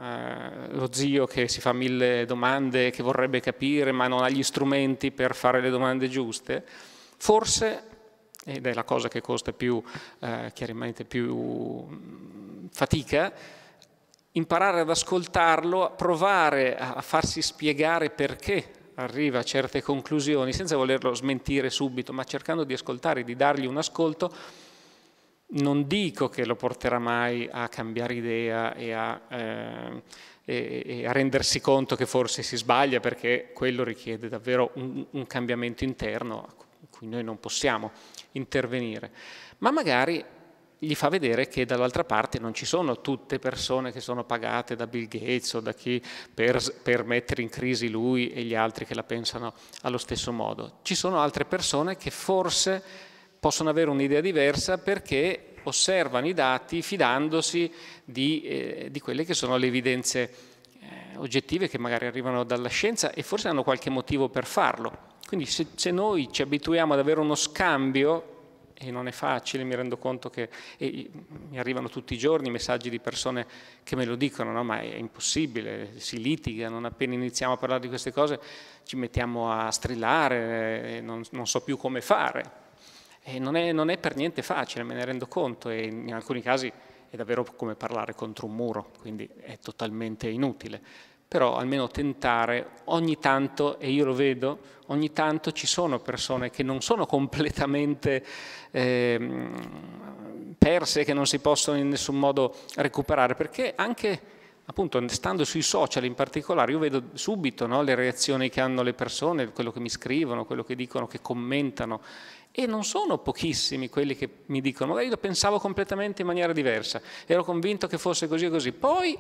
eh, lo zio che si fa mille domande, che vorrebbe capire ma non ha gli strumenti per fare le domande giuste, forse, ed è la cosa che costa più, eh, chiaramente più mm, fatica, imparare ad ascoltarlo, provare a farsi spiegare perché arriva a certe conclusioni, senza volerlo smentire subito, ma cercando di ascoltare, di dargli un ascolto, non dico che lo porterà mai a cambiare idea e a, eh, e, e a rendersi conto che forse si sbaglia perché quello richiede davvero un, un cambiamento interno a cui noi non possiamo intervenire, ma magari gli fa vedere che dall'altra parte non ci sono tutte persone che sono pagate da Bill Gates o da chi per, per, mettere in crisi lui e gli altri che la pensano allo stesso modo. Ci sono altre persone che forse possono avere un'idea diversa perché osservano i dati fidandosi di, eh, di quelle che sono le evidenze eh, oggettive che magari arrivano dalla scienza e forse hanno qualche motivo per farlo. Quindi se, se noi ci abituiamo ad avere uno scambio e non è facile, mi rendo conto che mi arrivano tutti i giorni messaggi di persone che me lo dicono, no? ma è impossibile, si litiga, non appena iniziamo a parlare di queste cose ci mettiamo a strillare, eh, non, non so più come fare non è, non è per niente facile, me ne rendo conto, e in alcuni casi è davvero come parlare contro un muro, quindi è totalmente inutile. Però almeno tentare, ogni tanto, e io lo vedo, ogni tanto ci sono persone che non sono completamente eh, perse, che non si possono in nessun modo recuperare, perché anche appunto stando sui social in particolare, io vedo subito no, le reazioni che hanno le persone, quello che mi scrivono, quello che dicono, che commentano, e non sono pochissimi quelli che mi dicono, magari lo pensavo completamente in maniera diversa, ero convinto che fosse così e così. Poi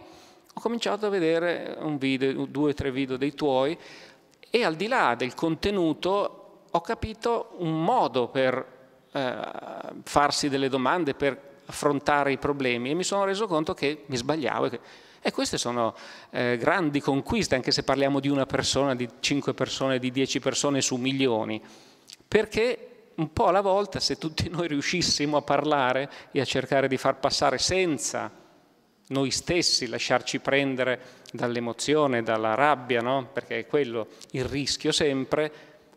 ho cominciato a vedere un video, due o tre video dei tuoi e al di là del contenuto ho capito un modo per eh, farsi delle domande, per affrontare i problemi e mi sono reso conto che mi sbagliavo. E queste sono eh, grandi conquiste, anche se parliamo di una persona, di cinque persone, di dieci persone su milioni, perché un po' alla volta se tutti noi riuscissimo a parlare e a cercare di far passare senza noi stessi lasciarci prendere dall'emozione, dalla rabbia, no? perché è quello il rischio sempre,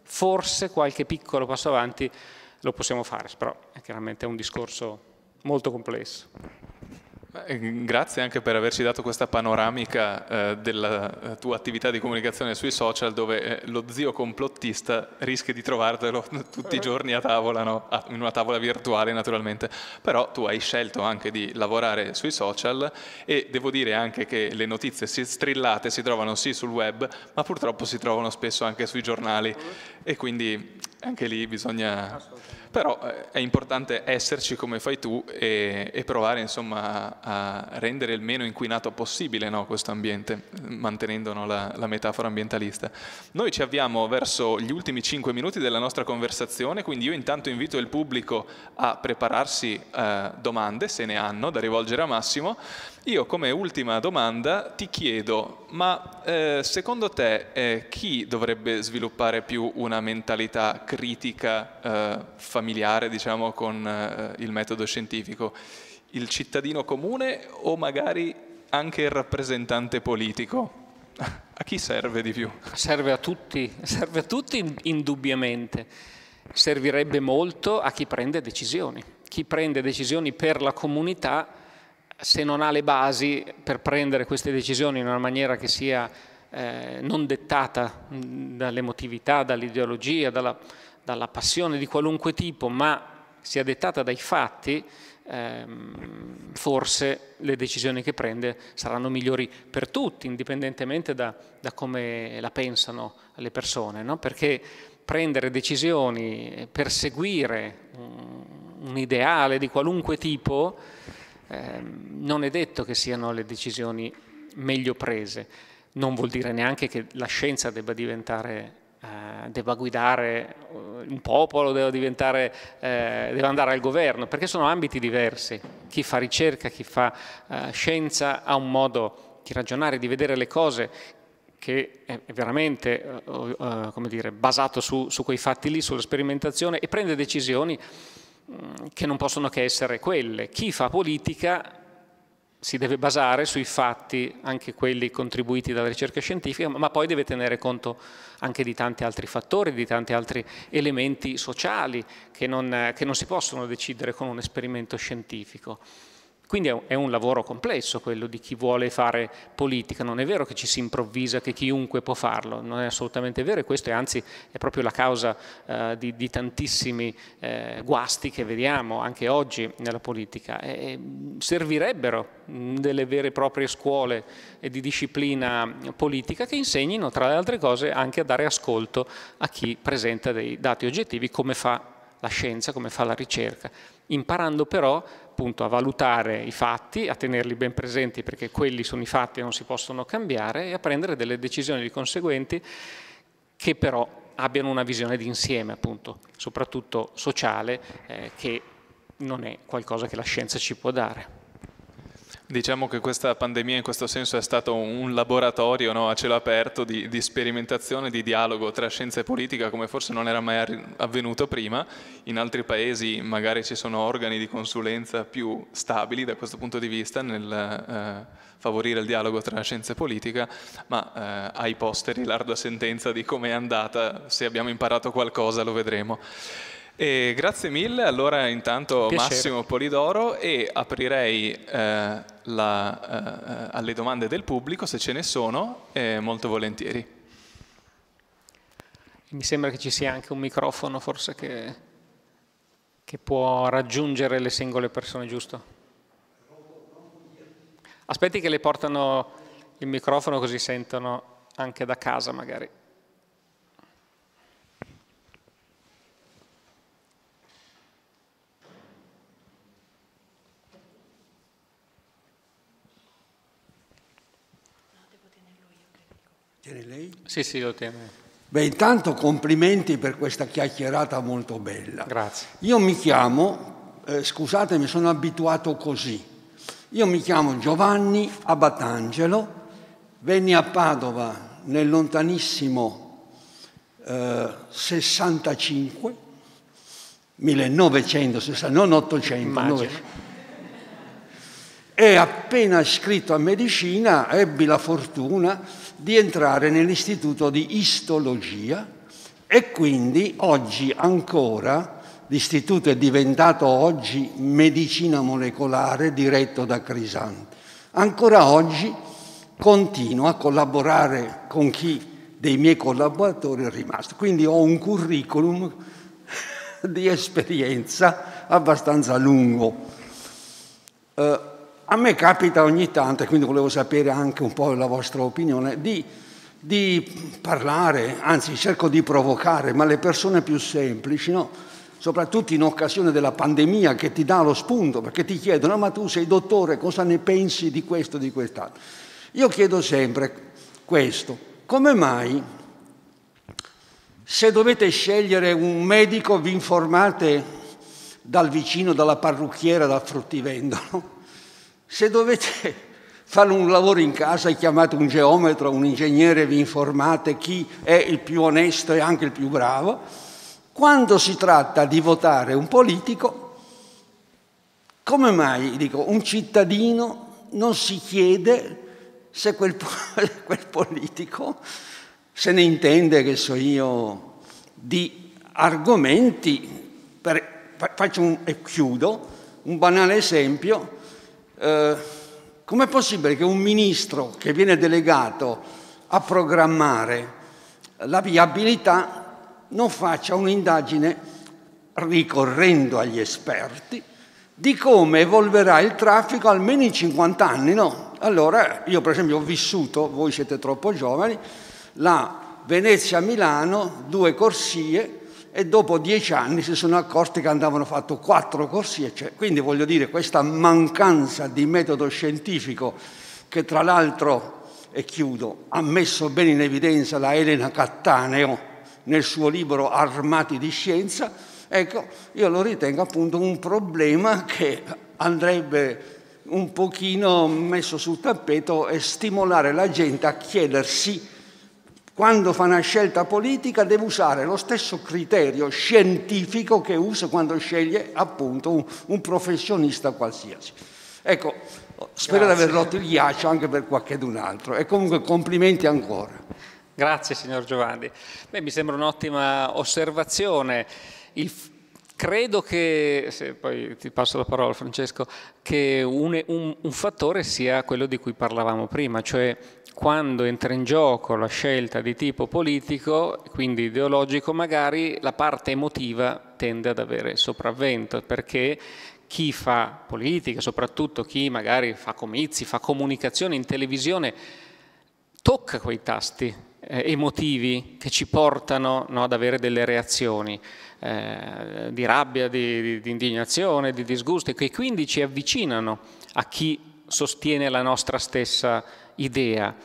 forse qualche piccolo passo avanti lo possiamo fare, però è chiaramente un discorso molto complesso. Eh, grazie anche per averci dato questa panoramica eh, della eh, tua attività di comunicazione sui social dove lo zio complottista rischia di trovartelo tutti i giorni a tavola, no? Ah, in una tavola virtuale naturalmente, però tu hai scelto anche di lavorare sui social e devo dire anche che le notizie strillate si trovano sì sul web, ma purtroppo si trovano spesso anche sui giornali e quindi anche lì bisogna però eh, è importante esserci come fai tu e, e provare insomma, a rendere il meno inquinato possibile no, questo ambiente, mantenendo no, la, la, metafora ambientalista. Noi ci avviamo verso gli ultimi 5 minuti della nostra conversazione, quindi io intanto invito il pubblico a prepararsi eh, domande, se ne hanno, da rivolgere a Massimo. Io come ultima domanda ti chiedo, ma eh, secondo te eh, chi dovrebbe sviluppare più una mentalità critica, eh, familiare diciamo, con eh, il metodo scientifico, il cittadino comune o magari anche il rappresentante politico? A chi serve di più? Serve a tutti, serve a tutti indubbiamente. Servirebbe molto a chi prende decisioni. Chi prende decisioni per la comunità, se non ha le basi per prendere queste decisioni in una maniera che sia eh, non dettata mm, dall'emotività, dall'ideologia, dalla dalla passione di qualunque tipo, ma sia dettata dai fatti, ehm, forse le decisioni che prende saranno migliori per tutti, indipendentemente da, da come la pensano le persone, no? perché prendere decisioni, perseguire un, un ideale di qualunque tipo, ehm, non è detto che siano le decisioni meglio prese. Non vuol dire neanche che la scienza debba diventare eh, debba guidare eh, un popolo, debba, eh, debba, andare al governo, perché sono ambiti diversi. Chi fa ricerca, chi fa eh, scienza ha un modo di ragionare, di vedere le cose che è veramente eh, eh, dire, basato su, su quei fatti lì, sulla sperimentazione e prende decisioni mm, che non possono che essere quelle. Chi fa politica si deve basare sui fatti, anche quelli contribuiti dalla ricerca scientifica, ma poi deve tenere conto anche di tanti altri fattori, di tanti altri elementi sociali che non, che non si possono decidere con un esperimento scientifico. Quindi è un lavoro complesso quello di chi vuole fare politica, non è vero che ci si improvvisa, che chiunque può farlo, non è assolutamente vero e questo è anzi è proprio la causa eh, di, di, tantissimi eh, guasti che vediamo anche oggi nella politica. E, servirebbero mm, delle vere e proprie scuole di disciplina politica che insegnino tra le altre cose anche a dare ascolto a chi presenta dei dati oggettivi come fa la scienza, come fa la ricerca, imparando però appunto a valutare i fatti, a tenerli ben presenti perché quelli sono i fatti e non si possono cambiare e a prendere delle decisioni di conseguenti che però abbiano una visione d'insieme appunto, soprattutto sociale, eh, che non è qualcosa che la scienza ci può dare. Diciamo che questa pandemia in questo senso è stato un laboratorio no, a cielo aperto di, di, sperimentazione, di dialogo tra scienza e politica come forse non era mai avvenuto prima. In altri paesi magari ci sono organi di consulenza più stabili da questo punto di vista nel eh, favorire il dialogo tra scienza e politica, ma eh, ai posteri l'ardua sentenza di come è andata, se abbiamo imparato qualcosa lo vedremo. E grazie mille, allora intanto Piacere. Massimo Polidoro e aprirei eh, la, eh, alle domande del pubblico se ce ne sono, eh, molto volentieri. Mi sembra che ci sia anche un microfono forse che, che può raggiungere le singole persone, giusto? Aspetti che le portano il microfono così sentono anche da casa magari. tiene lei? Sì, sì, lo tiene. Beh, intanto complimenti per questa chiacchierata molto bella. Grazie. Io mi chiamo, eh, mi sono abituato così. Io mi chiamo Giovanni Abatangelo, venni a Padova nel lontanissimo eh, 65, 1960, non 800, e appena iscritto a medicina ebbi la fortuna di entrare nell'istituto di istologia e quindi oggi ancora l'istituto è diventato oggi medicina molecolare diretto da Crisanti. Ancora oggi continuo a collaborare con chi dei miei collaboratori è rimasto, quindi ho un curriculum di esperienza abbastanza lungo. Uh, a me capita ogni tanto, e quindi volevo sapere anche un po' la vostra opinione, di, di parlare, anzi cerco di provocare, ma le persone più semplici, no? soprattutto in occasione della pandemia che ti dà lo spunto, perché ti chiedono, ma tu sei dottore, cosa ne pensi di questo e di quest'altro? Io chiedo sempre questo, come mai se dovete scegliere un medico vi informate dal vicino, dalla parrucchiera, dal fruttivendolo? Se dovete fare un lavoro in casa, chiamate un geometro, un ingegnere, vi informate chi è il più onesto e anche il più bravo. Quando si tratta di votare un politico, come mai dico, un cittadino non si chiede se quel, quel politico se ne intende, che so io, di argomenti, per, faccio un, e chiudo, un banale esempio, eh, com'è possibile che un ministro che viene delegato a programmare la viabilità non faccia un'indagine ricorrendo agli esperti di come evolverà il traffico almeno in 50 anni, no? Allora, io per esempio ho vissuto, voi siete troppo giovani, la Venezia-Milano, due corsie, e dopo dieci anni si sono accorti che andavano fatto quattro corsi. Cioè, quindi voglio dire, questa mancanza di metodo scientifico che tra l'altro, e chiudo, ha messo bene in evidenza la Elena Cattaneo nel suo libro Armati di scienza, ecco, io lo ritengo appunto un problema che andrebbe un pochino messo sul tappeto e stimolare la gente a chiedersi quando fa una scelta politica deve usare lo stesso criterio scientifico che usa quando sceglie appunto un, un professionista qualsiasi. Ecco, spero Grazie. di aver rotto il ghiaccio anche per qualcun altro e comunque complimenti ancora. Grazie signor Giovanni. Beh, mi sembra un'ottima osservazione. Il, credo che, se poi ti passo la parola Francesco, che un, un, un fattore sia quello di cui parlavamo prima, cioè quando entra in gioco la scelta di tipo politico, quindi ideologico magari, la parte emotiva tende ad avere sopravvento, perché chi fa politica, soprattutto chi magari fa comizi, fa comunicazione in televisione, tocca quei tasti eh, emotivi che ci portano no, ad avere delle reazioni eh, di rabbia, di, di, di indignazione, di disgusto, e che quindi ci avvicinano a chi sostiene la nostra stessa idea.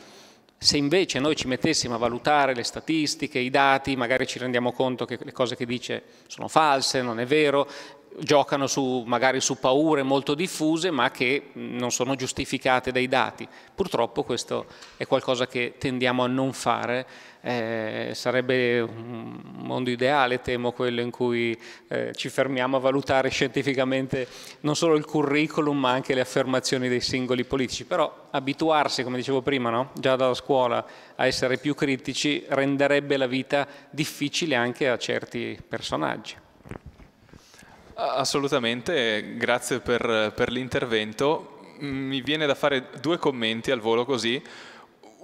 Se invece noi ci mettessimo a valutare le statistiche, i dati, magari ci rendiamo conto che le cose che dice sono false, non è vero, giocano su, magari su paure molto diffuse ma che non sono giustificate dai dati. Purtroppo questo è qualcosa che tendiamo a non fare eh, sarebbe un mondo ideale, temo, quello in cui eh, ci fermiamo a valutare scientificamente non solo il curriculum ma anche le affermazioni dei singoli politici, però abituarsi, come dicevo prima, no? già dalla scuola a essere più critici renderebbe la vita difficile anche a certi personaggi. Assolutamente, grazie per, per l'intervento. Mi viene da fare due commenti al volo così.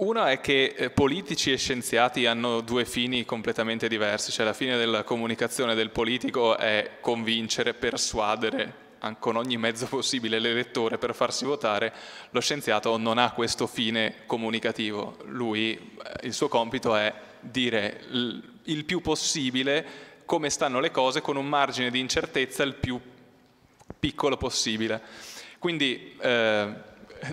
Una è che eh, politici e scienziati hanno due fini completamente diversi, cioè la fine della comunicazione del politico è convincere, persuadere con ogni mezzo possibile l'elettore per farsi votare, lo scienziato non ha questo fine comunicativo, lui, eh, il suo compito è dire il più possibile come stanno le cose con un margine di incertezza il più piccolo possibile. Quindi eh,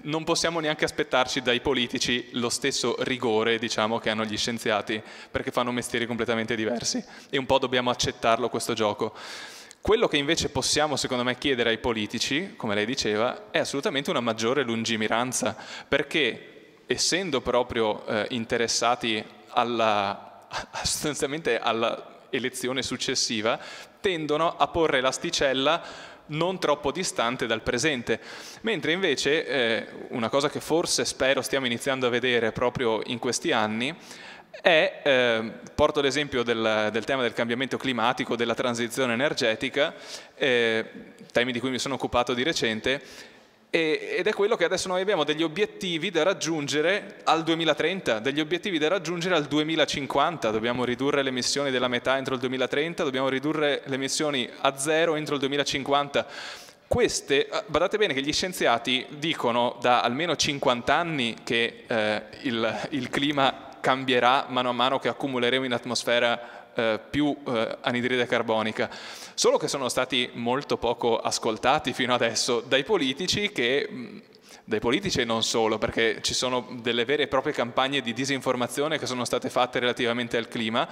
non possiamo neanche aspettarci dai politici lo stesso rigore diciamo, che hanno gli scienziati, perché fanno mestieri completamente diversi e un po' dobbiamo accettarlo questo gioco. Quello che invece possiamo, secondo me, chiedere ai politici, come lei diceva, è assolutamente una maggiore lungimiranza, perché essendo proprio eh, interessati alla, sostanzialmente alla elezione successiva, tendono a porre l'asticella non troppo distante dal presente. Mentre invece eh, una cosa che forse spero stiamo iniziando a vedere proprio in questi anni è, eh, porto l'esempio del, del, tema del cambiamento climatico, della transizione energetica, eh, temi di cui mi sono occupato di recente, e, ed è quello che adesso noi abbiamo degli obiettivi da raggiungere al 2030, degli obiettivi da raggiungere al 2050, dobbiamo ridurre le emissioni della metà entro il 2030, dobbiamo ridurre le emissioni a zero entro il 2050. Queste, eh, badate bene che gli scienziati dicono da almeno 50 anni che eh, il, il clima cambierà mano a mano che accumuleremo in atmosfera eh, più eh, anidride carbonica. Solo che sono stati molto poco ascoltati fino adesso dai politici che mm, dai politici e non solo, perché ci sono delle vere e proprie campagne di disinformazione che sono state fatte relativamente al clima,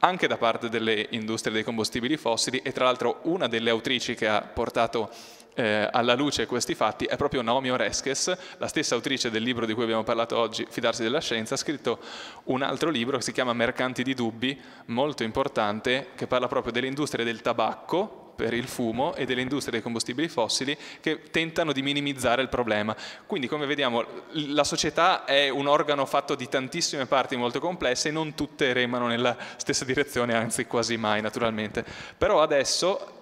anche da parte delle industrie dei combustibili fossili e tra l'altro una delle autrici che ha portato eh, alla luce questi fatti è proprio Naomi Oreskes, la stessa autrice del libro di cui abbiamo parlato oggi, Fidarsi della scienza, ha scritto un altro libro che si chiama Mercanti di dubbi, molto importante, che parla proprio dell'industria del tabacco per il fumo e delle industrie dei combustibili fossili che tentano di minimizzare il problema. Quindi come vediamo la società è un organo fatto di tantissime parti molto complesse e non tutte remano nella stessa direzione, anzi quasi mai naturalmente. Però adesso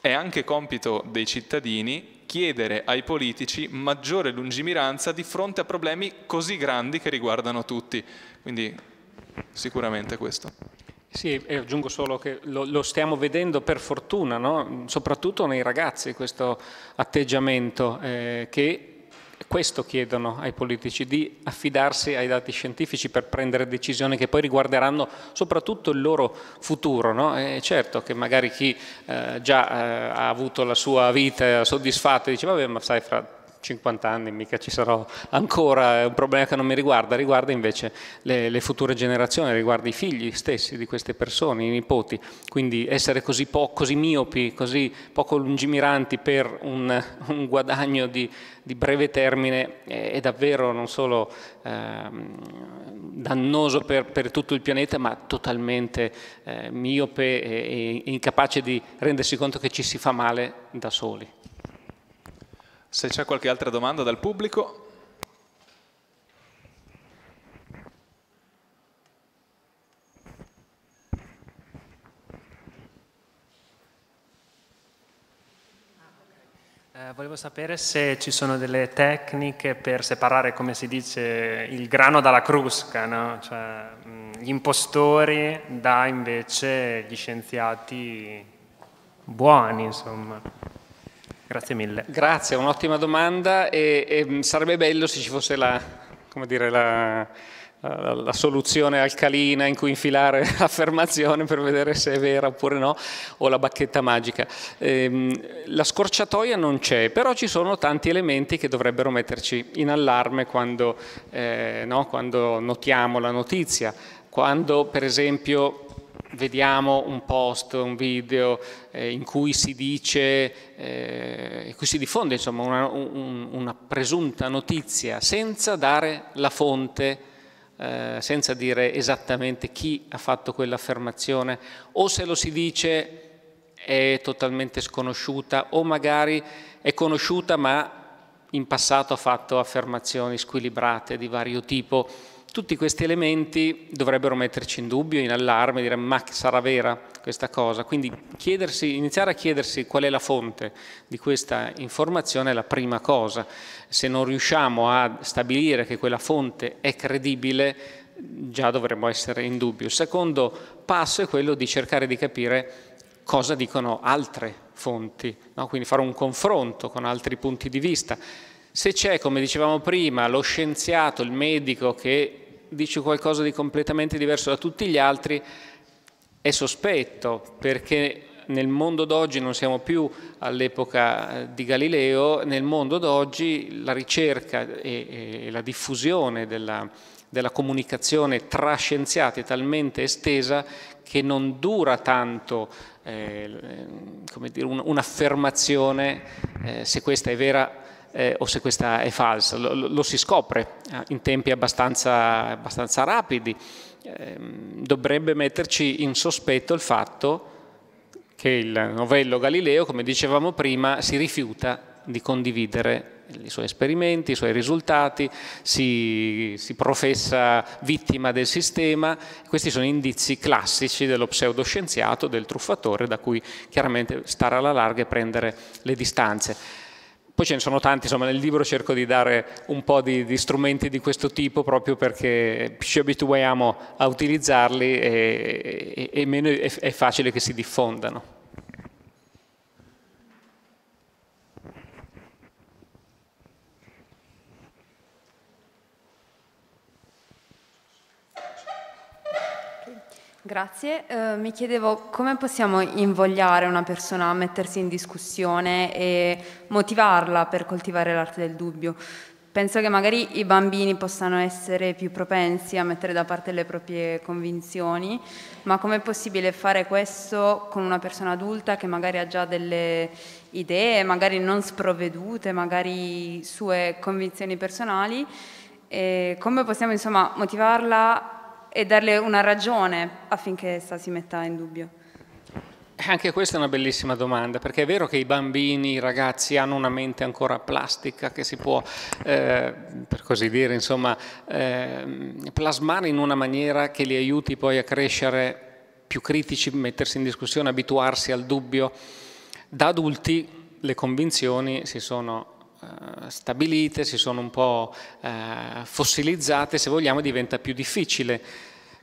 è anche compito dei cittadini chiedere ai politici maggiore lungimiranza di fronte a problemi così grandi che riguardano tutti. Quindi sicuramente questo. Sì, e aggiungo solo che lo, lo stiamo vedendo per fortuna, no? soprattutto nei ragazzi, questo atteggiamento eh, che questo chiedono ai politici, di affidarsi ai dati scientifici per prendere decisioni che poi riguarderanno soprattutto il loro futuro. No? E certo che magari chi eh, già eh, ha avuto la sua vita soddisfatta dice vabbè ma sai fra 50 anni, mica ci sarò ancora, è un problema che non mi riguarda, riguarda invece le, le, future generazioni, riguarda i figli stessi di queste persone, i nipoti, quindi essere così, po così miopi, così poco lungimiranti per un, un guadagno di, di, breve termine è, è davvero non solo eh, dannoso per, per, tutto il pianeta, ma totalmente eh, miope e, e incapace di rendersi conto che ci si fa male da soli. Se c'è qualche altra domanda dal pubblico. Eh, volevo sapere se ci sono delle tecniche per separare, come si dice, il grano dalla crusca, no? cioè, gli impostori da invece gli scienziati buoni, insomma. Grazie mille. Grazie, un'ottima domanda e, e, mm, sarebbe bello se ci fosse la, dire, la, la, la, soluzione alcalina in cui infilare l'affermazione per vedere se è vera oppure no, o la bacchetta magica. E, ehm, la scorciatoia non c'è, però ci sono tanti elementi che dovrebbero metterci in allarme quando, eh, no, quando notiamo la notizia, quando per esempio vediamo un post, un video eh, in cui si dice, eh, in cui si diffonde insomma, una, un, una, presunta notizia senza dare la fonte, eh, senza dire esattamente chi ha fatto quell'affermazione, o se lo si dice è totalmente sconosciuta o magari è conosciuta ma in passato ha fatto affermazioni squilibrate di vario tipo. Tutti questi elementi dovrebbero metterci in dubbio, in allarme, dire ma sarà vera questa cosa? Quindi iniziare a chiedersi qual è la fonte di questa informazione è la prima cosa. Se non riusciamo a stabilire che quella fonte è credibile, già dovremmo essere in dubbio. Il secondo passo è quello di cercare di capire cosa dicono altre fonti, no? quindi fare un confronto con altri punti di vista se c'è, come dicevamo prima, lo scienziato, il medico che dice qualcosa di completamente diverso da tutti gli altri, è sospetto perché nel mondo d'oggi non siamo più all'epoca eh, di Galileo, nel mondo d'oggi la ricerca e, e la diffusione della, della, comunicazione tra scienziati è talmente estesa che non dura tanto eh, dire, un'affermazione, eh, se questa è vera eh, o se questa è falsa. Lo, lo si scopre eh, in tempi abbastanza, abbastanza rapidi. Eh, dovrebbe metterci in sospetto il fatto che il novello Galileo, come dicevamo prima, si rifiuta di condividere i suoi esperimenti, i suoi risultati, si, si, professa vittima del sistema. Questi sono indizi classici dello pseudoscienziato, del truffatore, da cui chiaramente stare alla larga e prendere le distanze. Poi ce ne sono tanti, insomma nel libro cerco di dare un po' di, di strumenti di questo tipo proprio perché ci abituiamo a utilizzarli e, e, e meno è, è facile che si diffondano. Grazie, eh, mi chiedevo come possiamo invogliare una persona a mettersi in discussione e motivarla per coltivare l'arte del dubbio. Penso che magari i bambini possano essere più propensi a mettere da parte le proprie convinzioni, ma com'è possibile fare questo con una persona adulta che magari ha già delle idee, magari non sprovvedute, magari sue convinzioni personali? E come possiamo insomma motivarla e darle una ragione affinché essa si metta in dubbio? Anche questa è una bellissima domanda, perché è vero che i bambini, i ragazzi hanno una mente ancora plastica che si può, eh, per così dire, insomma, eh, plasmare in una maniera che li aiuti poi a crescere più critici, mettersi in discussione, abituarsi al dubbio. Da adulti le convinzioni si sono eh, stabilite, si sono un po' eh, fossilizzate, se vogliamo diventa più difficile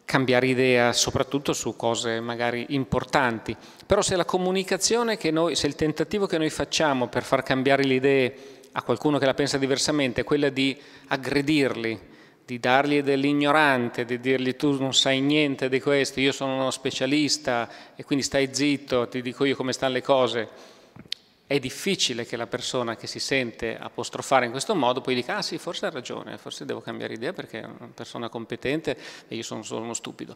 cambiare idea, soprattutto su cose magari importanti. Però se la comunicazione che noi, se il tentativo che noi facciamo per far cambiare le idee a qualcuno che la pensa diversamente è quella di aggredirli, di dargli dell'ignorante, di dirgli tu non sai niente di questo, io sono uno specialista e quindi stai zitto, ti dico io come stanno le cose, è difficile che la persona che si sente apostrofare in questo modo poi dica ah sì, forse ha ragione, forse devo cambiare idea perché è una persona competente e io sono solo uno stupido.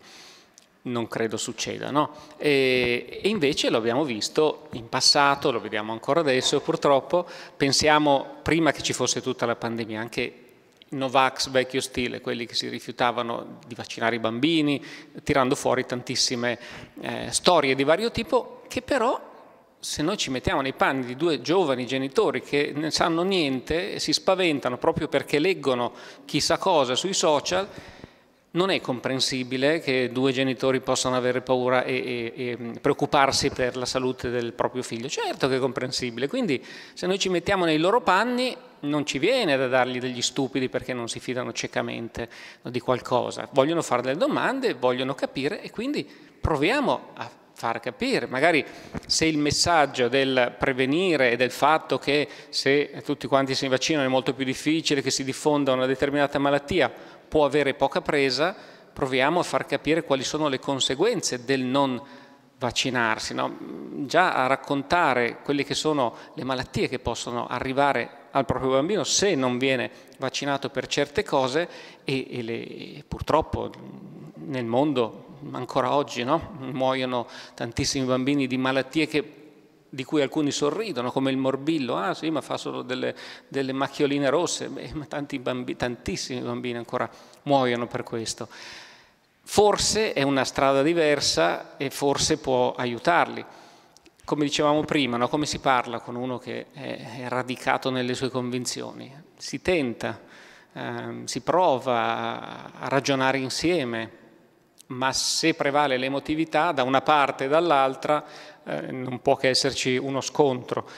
Non credo succeda, no? E, e invece lo abbiamo visto in passato, lo vediamo ancora adesso, purtroppo pensiamo, prima che ci fosse tutta la pandemia, anche Novax vecchio stile, quelli che si rifiutavano di vaccinare i bambini, tirando fuori tantissime eh, storie di vario tipo, che però se noi ci mettiamo nei panni di due giovani genitori che ne sanno niente, e si spaventano proprio perché leggono chissà cosa sui social, non è comprensibile che due genitori possano avere paura e, e, e, mm, preoccuparsi per la salute del proprio figlio. Certo che è comprensibile, quindi se noi ci mettiamo nei loro panni non ci viene da dargli degli stupidi perché non si fidano ciecamente di qualcosa. Vogliono fare delle domande, vogliono capire e quindi proviamo a far capire. Magari se il messaggio del prevenire e del fatto che se tutti quanti si vaccinano è molto più difficile che si diffonda una determinata malattia può avere poca presa, proviamo a far capire quali sono le conseguenze del non vaccinarsi. No? Già a raccontare quelle che sono le malattie che possono arrivare al proprio bambino se non viene vaccinato per certe cose e, e le, purtroppo nel mondo ancora oggi no? muoiono tantissimi bambini di malattie che di cui alcuni sorridono, come il morbillo, ah sì, ma fa solo delle, delle macchioline rosse, Beh, ma bambi, tantissimi bambini ancora muoiono per questo. Forse è una strada diversa e forse può aiutarli. Come dicevamo prima, no? come si parla con uno che è, radicato nelle sue convinzioni? Si tenta, ehm, si prova a ragionare insieme, ma se prevale l'emotività da una parte e dall'altra eh, non può che esserci uno scontro.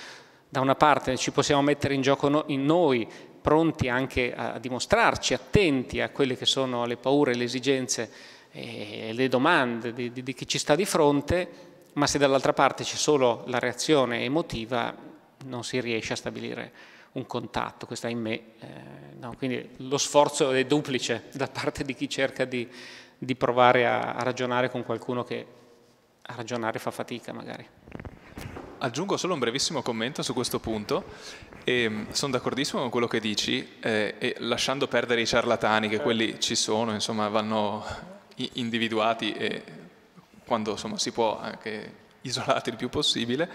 Da una parte ci possiamo mettere in gioco no, in noi, pronti anche a dimostrarci, attenti a quelle che sono le paure, le esigenze e eh, le domande di, di, di chi ci sta di fronte, ma se dall'altra parte c'è solo la reazione emotiva non si riesce a stabilire un contatto, questo è in me. Eh, no, quindi lo sforzo è duplice da parte di chi cerca di, di provare a, a ragionare con qualcuno che a ragionare fa fatica magari. Aggiungo solo un brevissimo commento su questo punto. E, ehm, sono d'accordissimo con quello che dici, eh, e lasciando perdere i ciarlatani, che eh. quelli ci sono, insomma, vanno individuati e quando insomma, si può anche isolati il più possibile,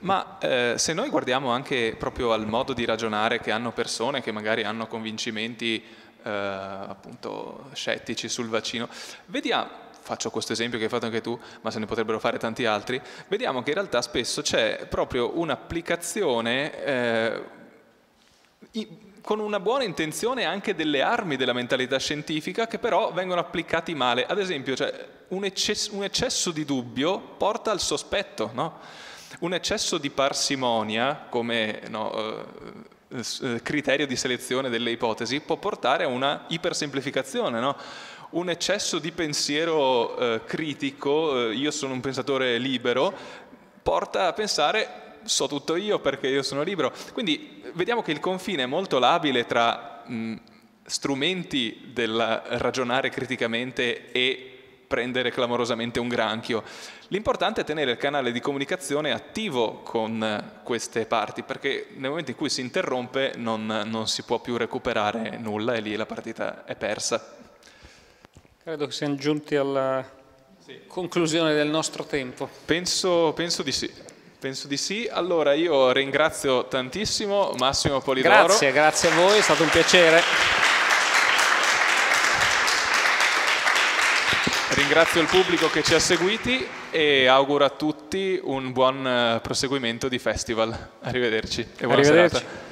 ma eh, se noi guardiamo anche proprio al modo di ragionare che hanno persone che magari hanno convincimenti eh, appunto scettici sul vaccino. Vediamo, faccio questo esempio che hai fatto anche tu, ma se ne potrebbero fare tanti altri, vediamo che in realtà spesso c'è proprio un'applicazione eh, con una buona intenzione anche delle armi della mentalità scientifica che però vengono applicati male. Ad esempio, cioè, un, eccesso, un, eccesso, di dubbio porta al sospetto, no? un eccesso di parsimonia, come... No, eh, eh, eh, criterio di selezione delle ipotesi può portare a una ipersemplificazione, no? un eccesso di pensiero eh, critico, eh, io sono un pensatore libero, porta a pensare so tutto io perché io sono libero. Quindi vediamo che il confine è molto labile tra mh, strumenti del ragionare criticamente e prendere clamorosamente un granchio. L'importante è tenere il canale di comunicazione attivo con eh, queste parti, perché nel momento in cui si interrompe non, non si può più recuperare nulla e lì la partita è persa. Credo che siamo giunti alla sì. conclusione del nostro tempo. penso, penso di sì. Penso di sì. Allora io ringrazio tantissimo Massimo Polidoro. Grazie, grazie a voi, è stato un piacere. Ringrazio il pubblico che ci ha seguiti e auguro a tutti un buon eh, proseguimento di festival. Arrivederci e buona Arrivederci. serata.